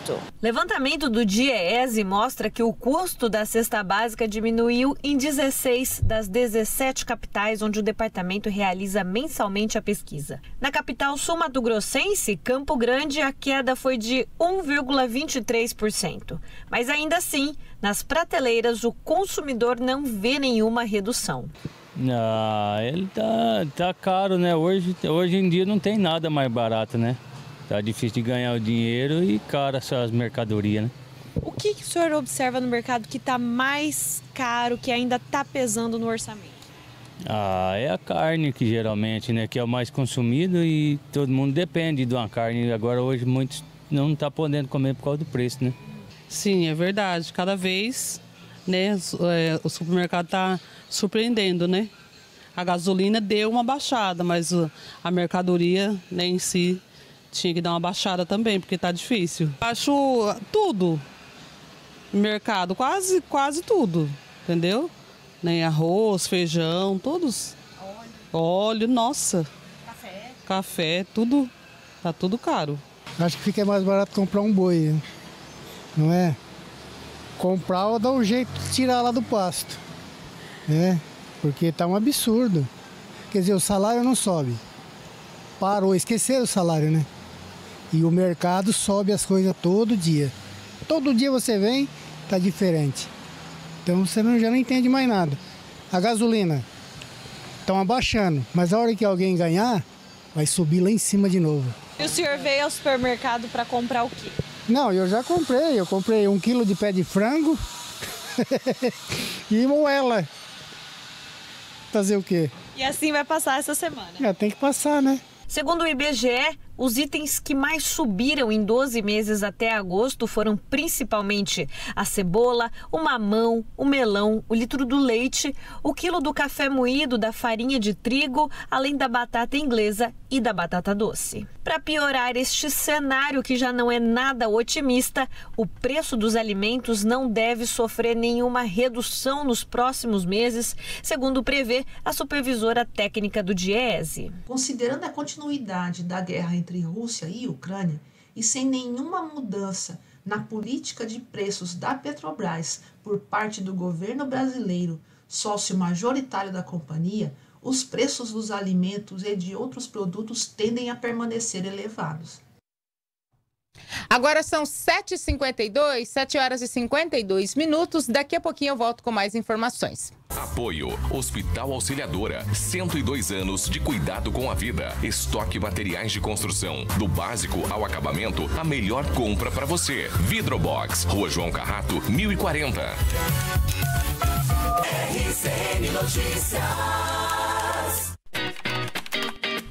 S4: Levantamento do DIEESE mostra que o custo da cesta básica diminuiu em 16 das 17 capitais onde o departamento realiza mensalmente a pesquisa. Na capital sul-mato-grossense, Campo Grande, a queda foi de 1,23%. Mas ainda assim, nas prateleiras, o consumidor não vê nenhuma redução.
S11: Ah, ele tá, tá caro, né? Hoje, hoje em dia não tem nada mais barato, né? Tá difícil de ganhar o dinheiro e caro essas mercadorias, né?
S4: O que, que o senhor observa no mercado que está mais caro, que ainda está pesando no orçamento?
S11: Ah, é a carne que geralmente, né, que é o mais consumido e todo mundo depende de uma carne. Agora hoje muitos não tá podendo comer por causa do preço, né? Sim, é verdade. Cada vez né, é, o supermercado está surpreendendo, né? A gasolina deu uma baixada, mas a mercadoria né, em si tinha que dar uma baixada também, porque está difícil. Acho tudo, mercado, quase, quase tudo, entendeu? nem né, arroz, feijão, todos. Óleo. Óleo, nossa. Café.
S15: Café, tudo. Tá tudo caro. Acho que fica mais barato comprar um boi não é? Comprar ou dar um jeito de tirar lá do pasto, né? Porque tá um absurdo. Quer dizer, o salário não sobe. Parou, esqueceram o salário, né? E o mercado sobe as coisas todo dia. Todo dia você vem, tá diferente. Então você não, já não entende mais nada. A gasolina estão abaixando, mas a hora que alguém ganhar, vai subir lá em cima de novo.
S4: E o senhor veio ao supermercado para comprar o quê?
S15: Não, eu já comprei. Eu comprei um quilo de pé de frango e moela. Fazer o quê?
S4: E assim vai passar essa semana.
S15: É, tem que passar, né?
S4: Segundo o IBGE, os itens que mais subiram em 12 meses até agosto foram principalmente a cebola, o mamão, o melão, o litro do leite, o quilo do café moído, da farinha de trigo, além da batata inglesa e da batata doce. Para piorar este cenário que já não é nada otimista, o preço dos alimentos não deve sofrer nenhuma redução nos próximos meses, segundo prevê a supervisora técnica do DIESE.
S17: Considerando a continuidade da guerra entre Rússia e Ucrânia e sem nenhuma mudança na política de preços da Petrobras por parte do governo brasileiro, sócio majoritário da companhia, os preços dos alimentos e de outros produtos tendem a permanecer elevados. Agora
S3: são 7h52, 7 horas e 52 minutos. Daqui a pouquinho eu volto com mais informações.
S12: Apoio Hospital Auxiliadora, 102 anos de cuidado com a vida. Estoque materiais de construção, do básico ao acabamento, a melhor compra para você. Vidrobox, Rua João Carrato, 1040.
S1: RCN Notícias.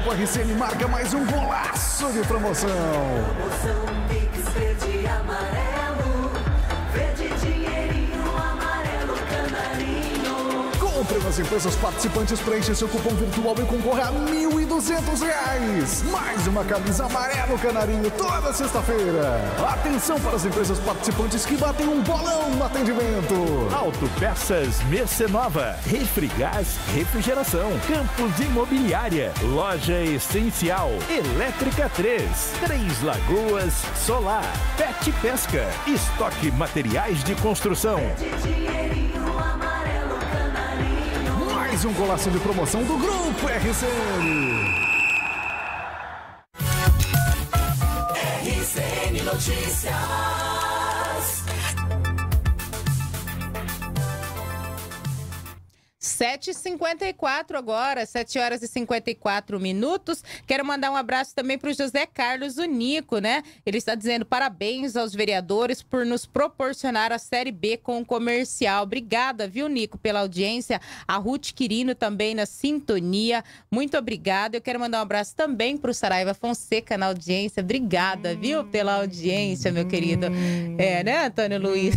S1: Grupo RCN marca mais um golaço de promoção. Promoção Pix Verde Amarelo. nas empresas participantes, preencha seu cupom virtual e concorra a duzentos reais. Mais uma camisa amarelo canarinho toda sexta-feira. Atenção para as empresas participantes que batem um bolão no atendimento. Autopeças Mercenova, Refrigás, Refrigeração,
S7: Campos Imobiliária, Loja Essencial, Elétrica 3, Três Lagoas, Solar, Pet Pesca, Estoque Materiais de Construção
S1: mais um golaço de promoção do Grupo RCN.
S2: RCN Notícias.
S3: 7h54 agora, 7 horas e 54 minutos. Quero mandar um abraço também para o José Carlos Unico, né? Ele está dizendo parabéns aos vereadores por nos proporcionar a Série B com o comercial. Obrigada, viu, Nico, pela audiência. A Ruth Quirino também na sintonia. Muito obrigada. Eu quero mandar um abraço também para o Saraiva Fonseca na audiência. Obrigada, viu, pela audiência, meu querido. Hum. É, né, Antônio Luiz?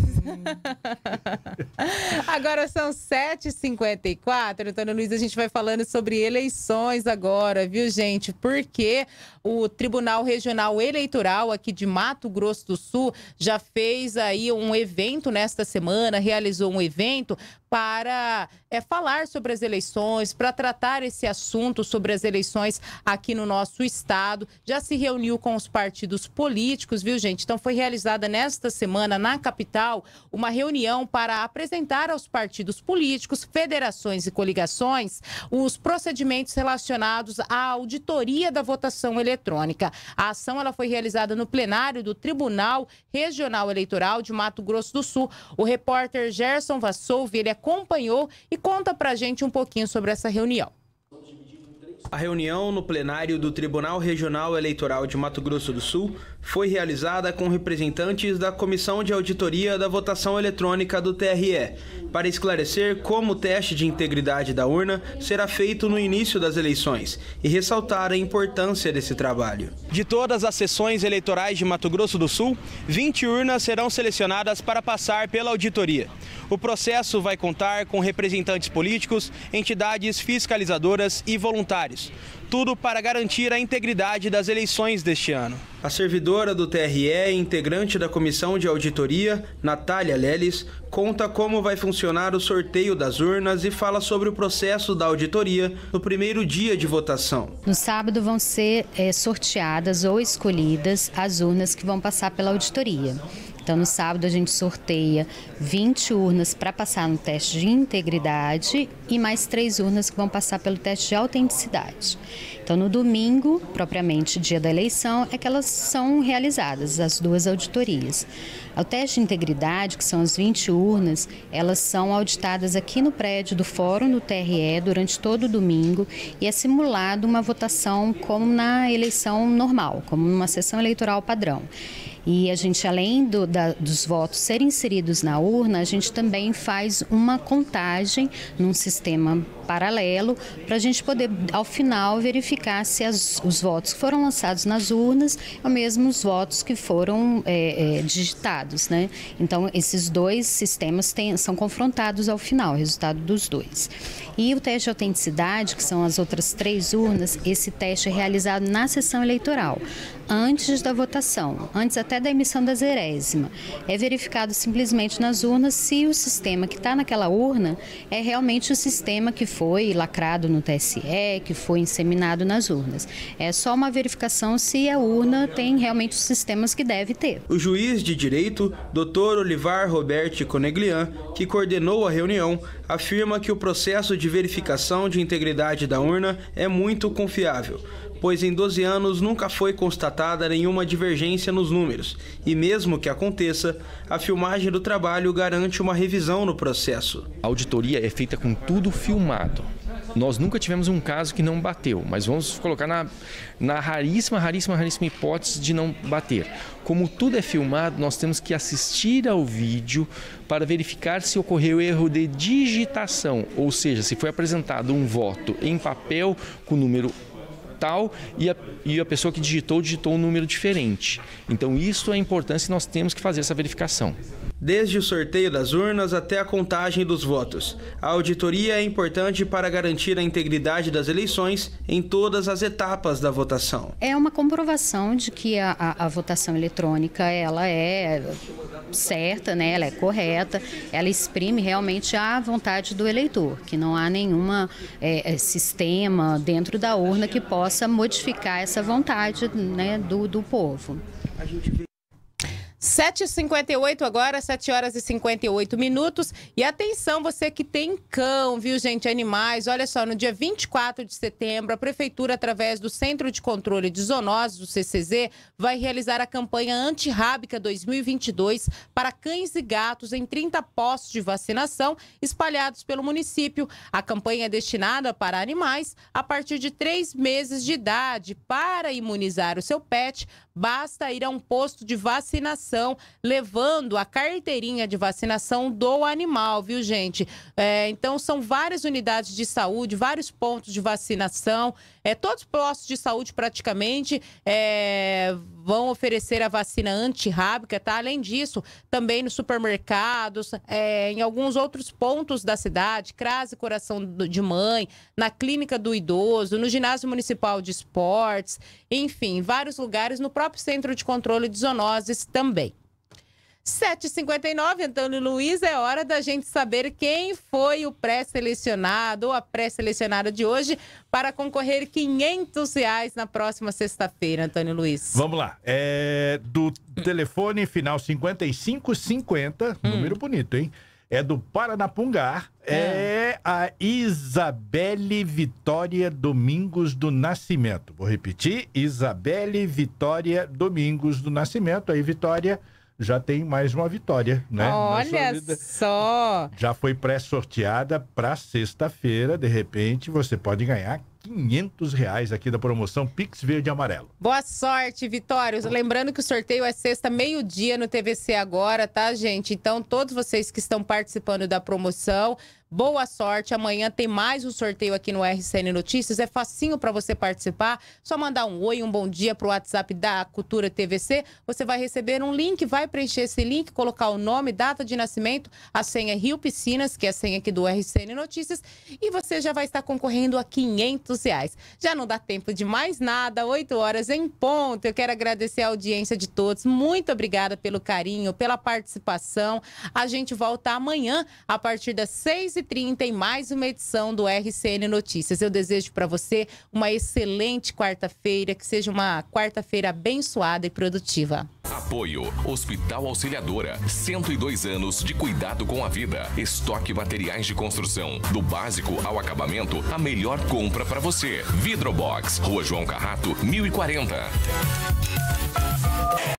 S3: agora são 7h54. 54. Antônio Luiz, a gente vai falando sobre eleições agora, viu, gente? Porque o Tribunal Regional Eleitoral aqui de Mato Grosso do Sul já fez aí um evento nesta semana, realizou um evento para é, falar sobre as eleições, para tratar esse assunto sobre as eleições aqui no nosso estado. Já se reuniu com os partidos políticos, viu, gente? Então foi realizada nesta semana na capital uma reunião para apresentar aos partidos políticos, federações e coligações os procedimentos relacionados à auditoria da votação eleitoral eletrônica. A ação ela foi realizada no plenário do Tribunal Regional Eleitoral de Mato Grosso do Sul. O repórter Gerson Vassouve, ele acompanhou e conta pra gente um pouquinho sobre essa reunião.
S18: A reunião no plenário do Tribunal Regional Eleitoral de Mato Grosso do Sul foi realizada com representantes da Comissão de Auditoria da Votação Eletrônica do TRE, para esclarecer como o teste de integridade da urna será feito no início das eleições e ressaltar a importância desse trabalho. De todas as sessões eleitorais de Mato Grosso do Sul, 20 urnas serão selecionadas para passar pela auditoria. O processo vai contar com representantes políticos, entidades fiscalizadoras e voluntários. Tudo para garantir a integridade das eleições deste ano. A servidora do TRE, integrante da comissão de auditoria, Natália Leles, conta como vai funcionar o sorteio das urnas e fala sobre o processo da auditoria no primeiro dia de votação.
S11: No sábado vão ser é, sorteadas ou escolhidas as urnas que vão passar pela auditoria. Então, no sábado, a gente sorteia 20 urnas para passar no teste de integridade e mais três urnas que vão passar pelo teste de autenticidade. Então, no domingo, propriamente dia da eleição, é que elas são realizadas, as duas auditorias. O teste de integridade, que são as 20 urnas, elas são auditadas aqui no prédio do Fórum do TRE durante todo o domingo e é simulado uma votação como na eleição normal, como numa sessão eleitoral padrão. E a gente, além do, da, dos votos serem inseridos na urna, a gente também faz uma contagem num sistema paralelo para a gente poder, ao final, verificar se as, os votos que foram lançados nas urnas ou mesmo os votos que foram é, é, digitados. Né? Então, esses dois sistemas são confrontados ao final, o resultado dos dois. E o teste de autenticidade, que são as outras três urnas, esse teste é realizado na sessão eleitoral, antes da votação, antes até até da emissão da zerésima. É verificado simplesmente nas urnas se o sistema que está naquela urna é realmente o sistema que foi lacrado no TSE, que foi inseminado nas urnas. É só uma verificação se a urna tem realmente os sistemas que deve ter.
S18: O juiz de direito, Dr. Olivar Roberti Coneglian, que coordenou a reunião, afirma que o processo de verificação de integridade da urna é muito confiável pois em 12 anos nunca foi constatada nenhuma divergência nos números, e mesmo que aconteça, a filmagem do trabalho garante uma
S16: revisão no processo. A auditoria é feita com tudo filmado. Nós nunca tivemos um caso que não bateu, mas vamos colocar na, na raríssima, raríssima, raríssima hipótese de não bater. Como tudo é filmado, nós temos que assistir ao vídeo para verificar se ocorreu erro de digitação, ou seja, se foi apresentado um voto em papel com o número tal e a, e a pessoa que digitou, digitou um número diferente. Então, isso é importante importância e nós temos que fazer essa verificação
S18: desde o sorteio das urnas até a contagem dos votos. A auditoria é importante para garantir a integridade das eleições em todas as etapas da votação.
S11: É uma comprovação de que a, a, a votação eletrônica ela é certa, né? ela é correta, ela exprime realmente a vontade do eleitor, que não há nenhuma é, é, sistema dentro da urna que possa modificar essa vontade né, do, do povo. 7h58 agora, 7 horas e 58
S3: minutos. E atenção, você que tem cão, viu, gente? Animais. Olha só, no dia 24 de setembro, a Prefeitura, através do Centro de Controle de Zoonoses, do CCZ, vai realizar a campanha antirrábica 2022 para cães e gatos em 30 postos de vacinação espalhados pelo município. A campanha é destinada para animais a partir de 3 meses de idade para imunizar o seu pet, basta ir a um posto de vacinação, levando a carteirinha de vacinação do animal, viu, gente? É, então, são várias unidades de saúde, vários pontos de vacinação. É, todos os postos de saúde, praticamente, é, vão oferecer a vacina antirrábica, tá? Além disso, também nos supermercados, é, em alguns outros pontos da cidade, Crase Coração de Mãe, na Clínica do Idoso, no Ginásio Municipal de Esportes, enfim, vários lugares, no próprio Centro de Controle de Zoonoses também. 7h59, Antônio Luiz, é hora da gente saber quem foi o pré-selecionado ou a pré-selecionada de hoje para concorrer 500 reais na próxima sexta-feira, Antônio Luiz.
S7: Vamos lá. É do telefone final 5550, hum. número bonito, hein? É do Paranapungá. É. é a Isabelle Vitória Domingos do Nascimento. Vou repetir: Isabelle Vitória Domingos do Nascimento. Aí, Vitória já tem mais uma vitória, né? Olha só! Já foi pré-sorteada para sexta-feira. De repente, você pode ganhar 500 reais aqui da promoção Pix Verde Amarelo.
S3: Boa sorte, Vitórios. Lembrando que o sorteio é sexta, meio-dia no TVC agora, tá, gente? Então, todos vocês que estão participando da promoção, Boa sorte. Amanhã tem mais um sorteio aqui no RCN Notícias. É facinho para você participar. Só mandar um oi, um bom dia para o WhatsApp da Cultura TVC. Você vai receber um link, vai preencher esse link, colocar o nome, data de nascimento, a senha Rio Piscinas, que é a senha aqui do RCN Notícias, e você já vai estar concorrendo a 500 reais. Já não dá tempo de mais nada, 8 horas em ponto. Eu quero agradecer a audiência de todos. Muito obrigada pelo carinho, pela participação. A gente volta amanhã a partir das 6 e 7h30 em mais uma edição do RCN Notícias. Eu desejo para você uma excelente quarta-feira, que seja uma quarta-feira abençoada e produtiva.
S12: Apoio Hospital Auxiliadora, 102 anos de cuidado com a vida. Estoque materiais de construção, do básico ao acabamento, a melhor compra para você. Vidrobox, Rua João Carrato, 1040.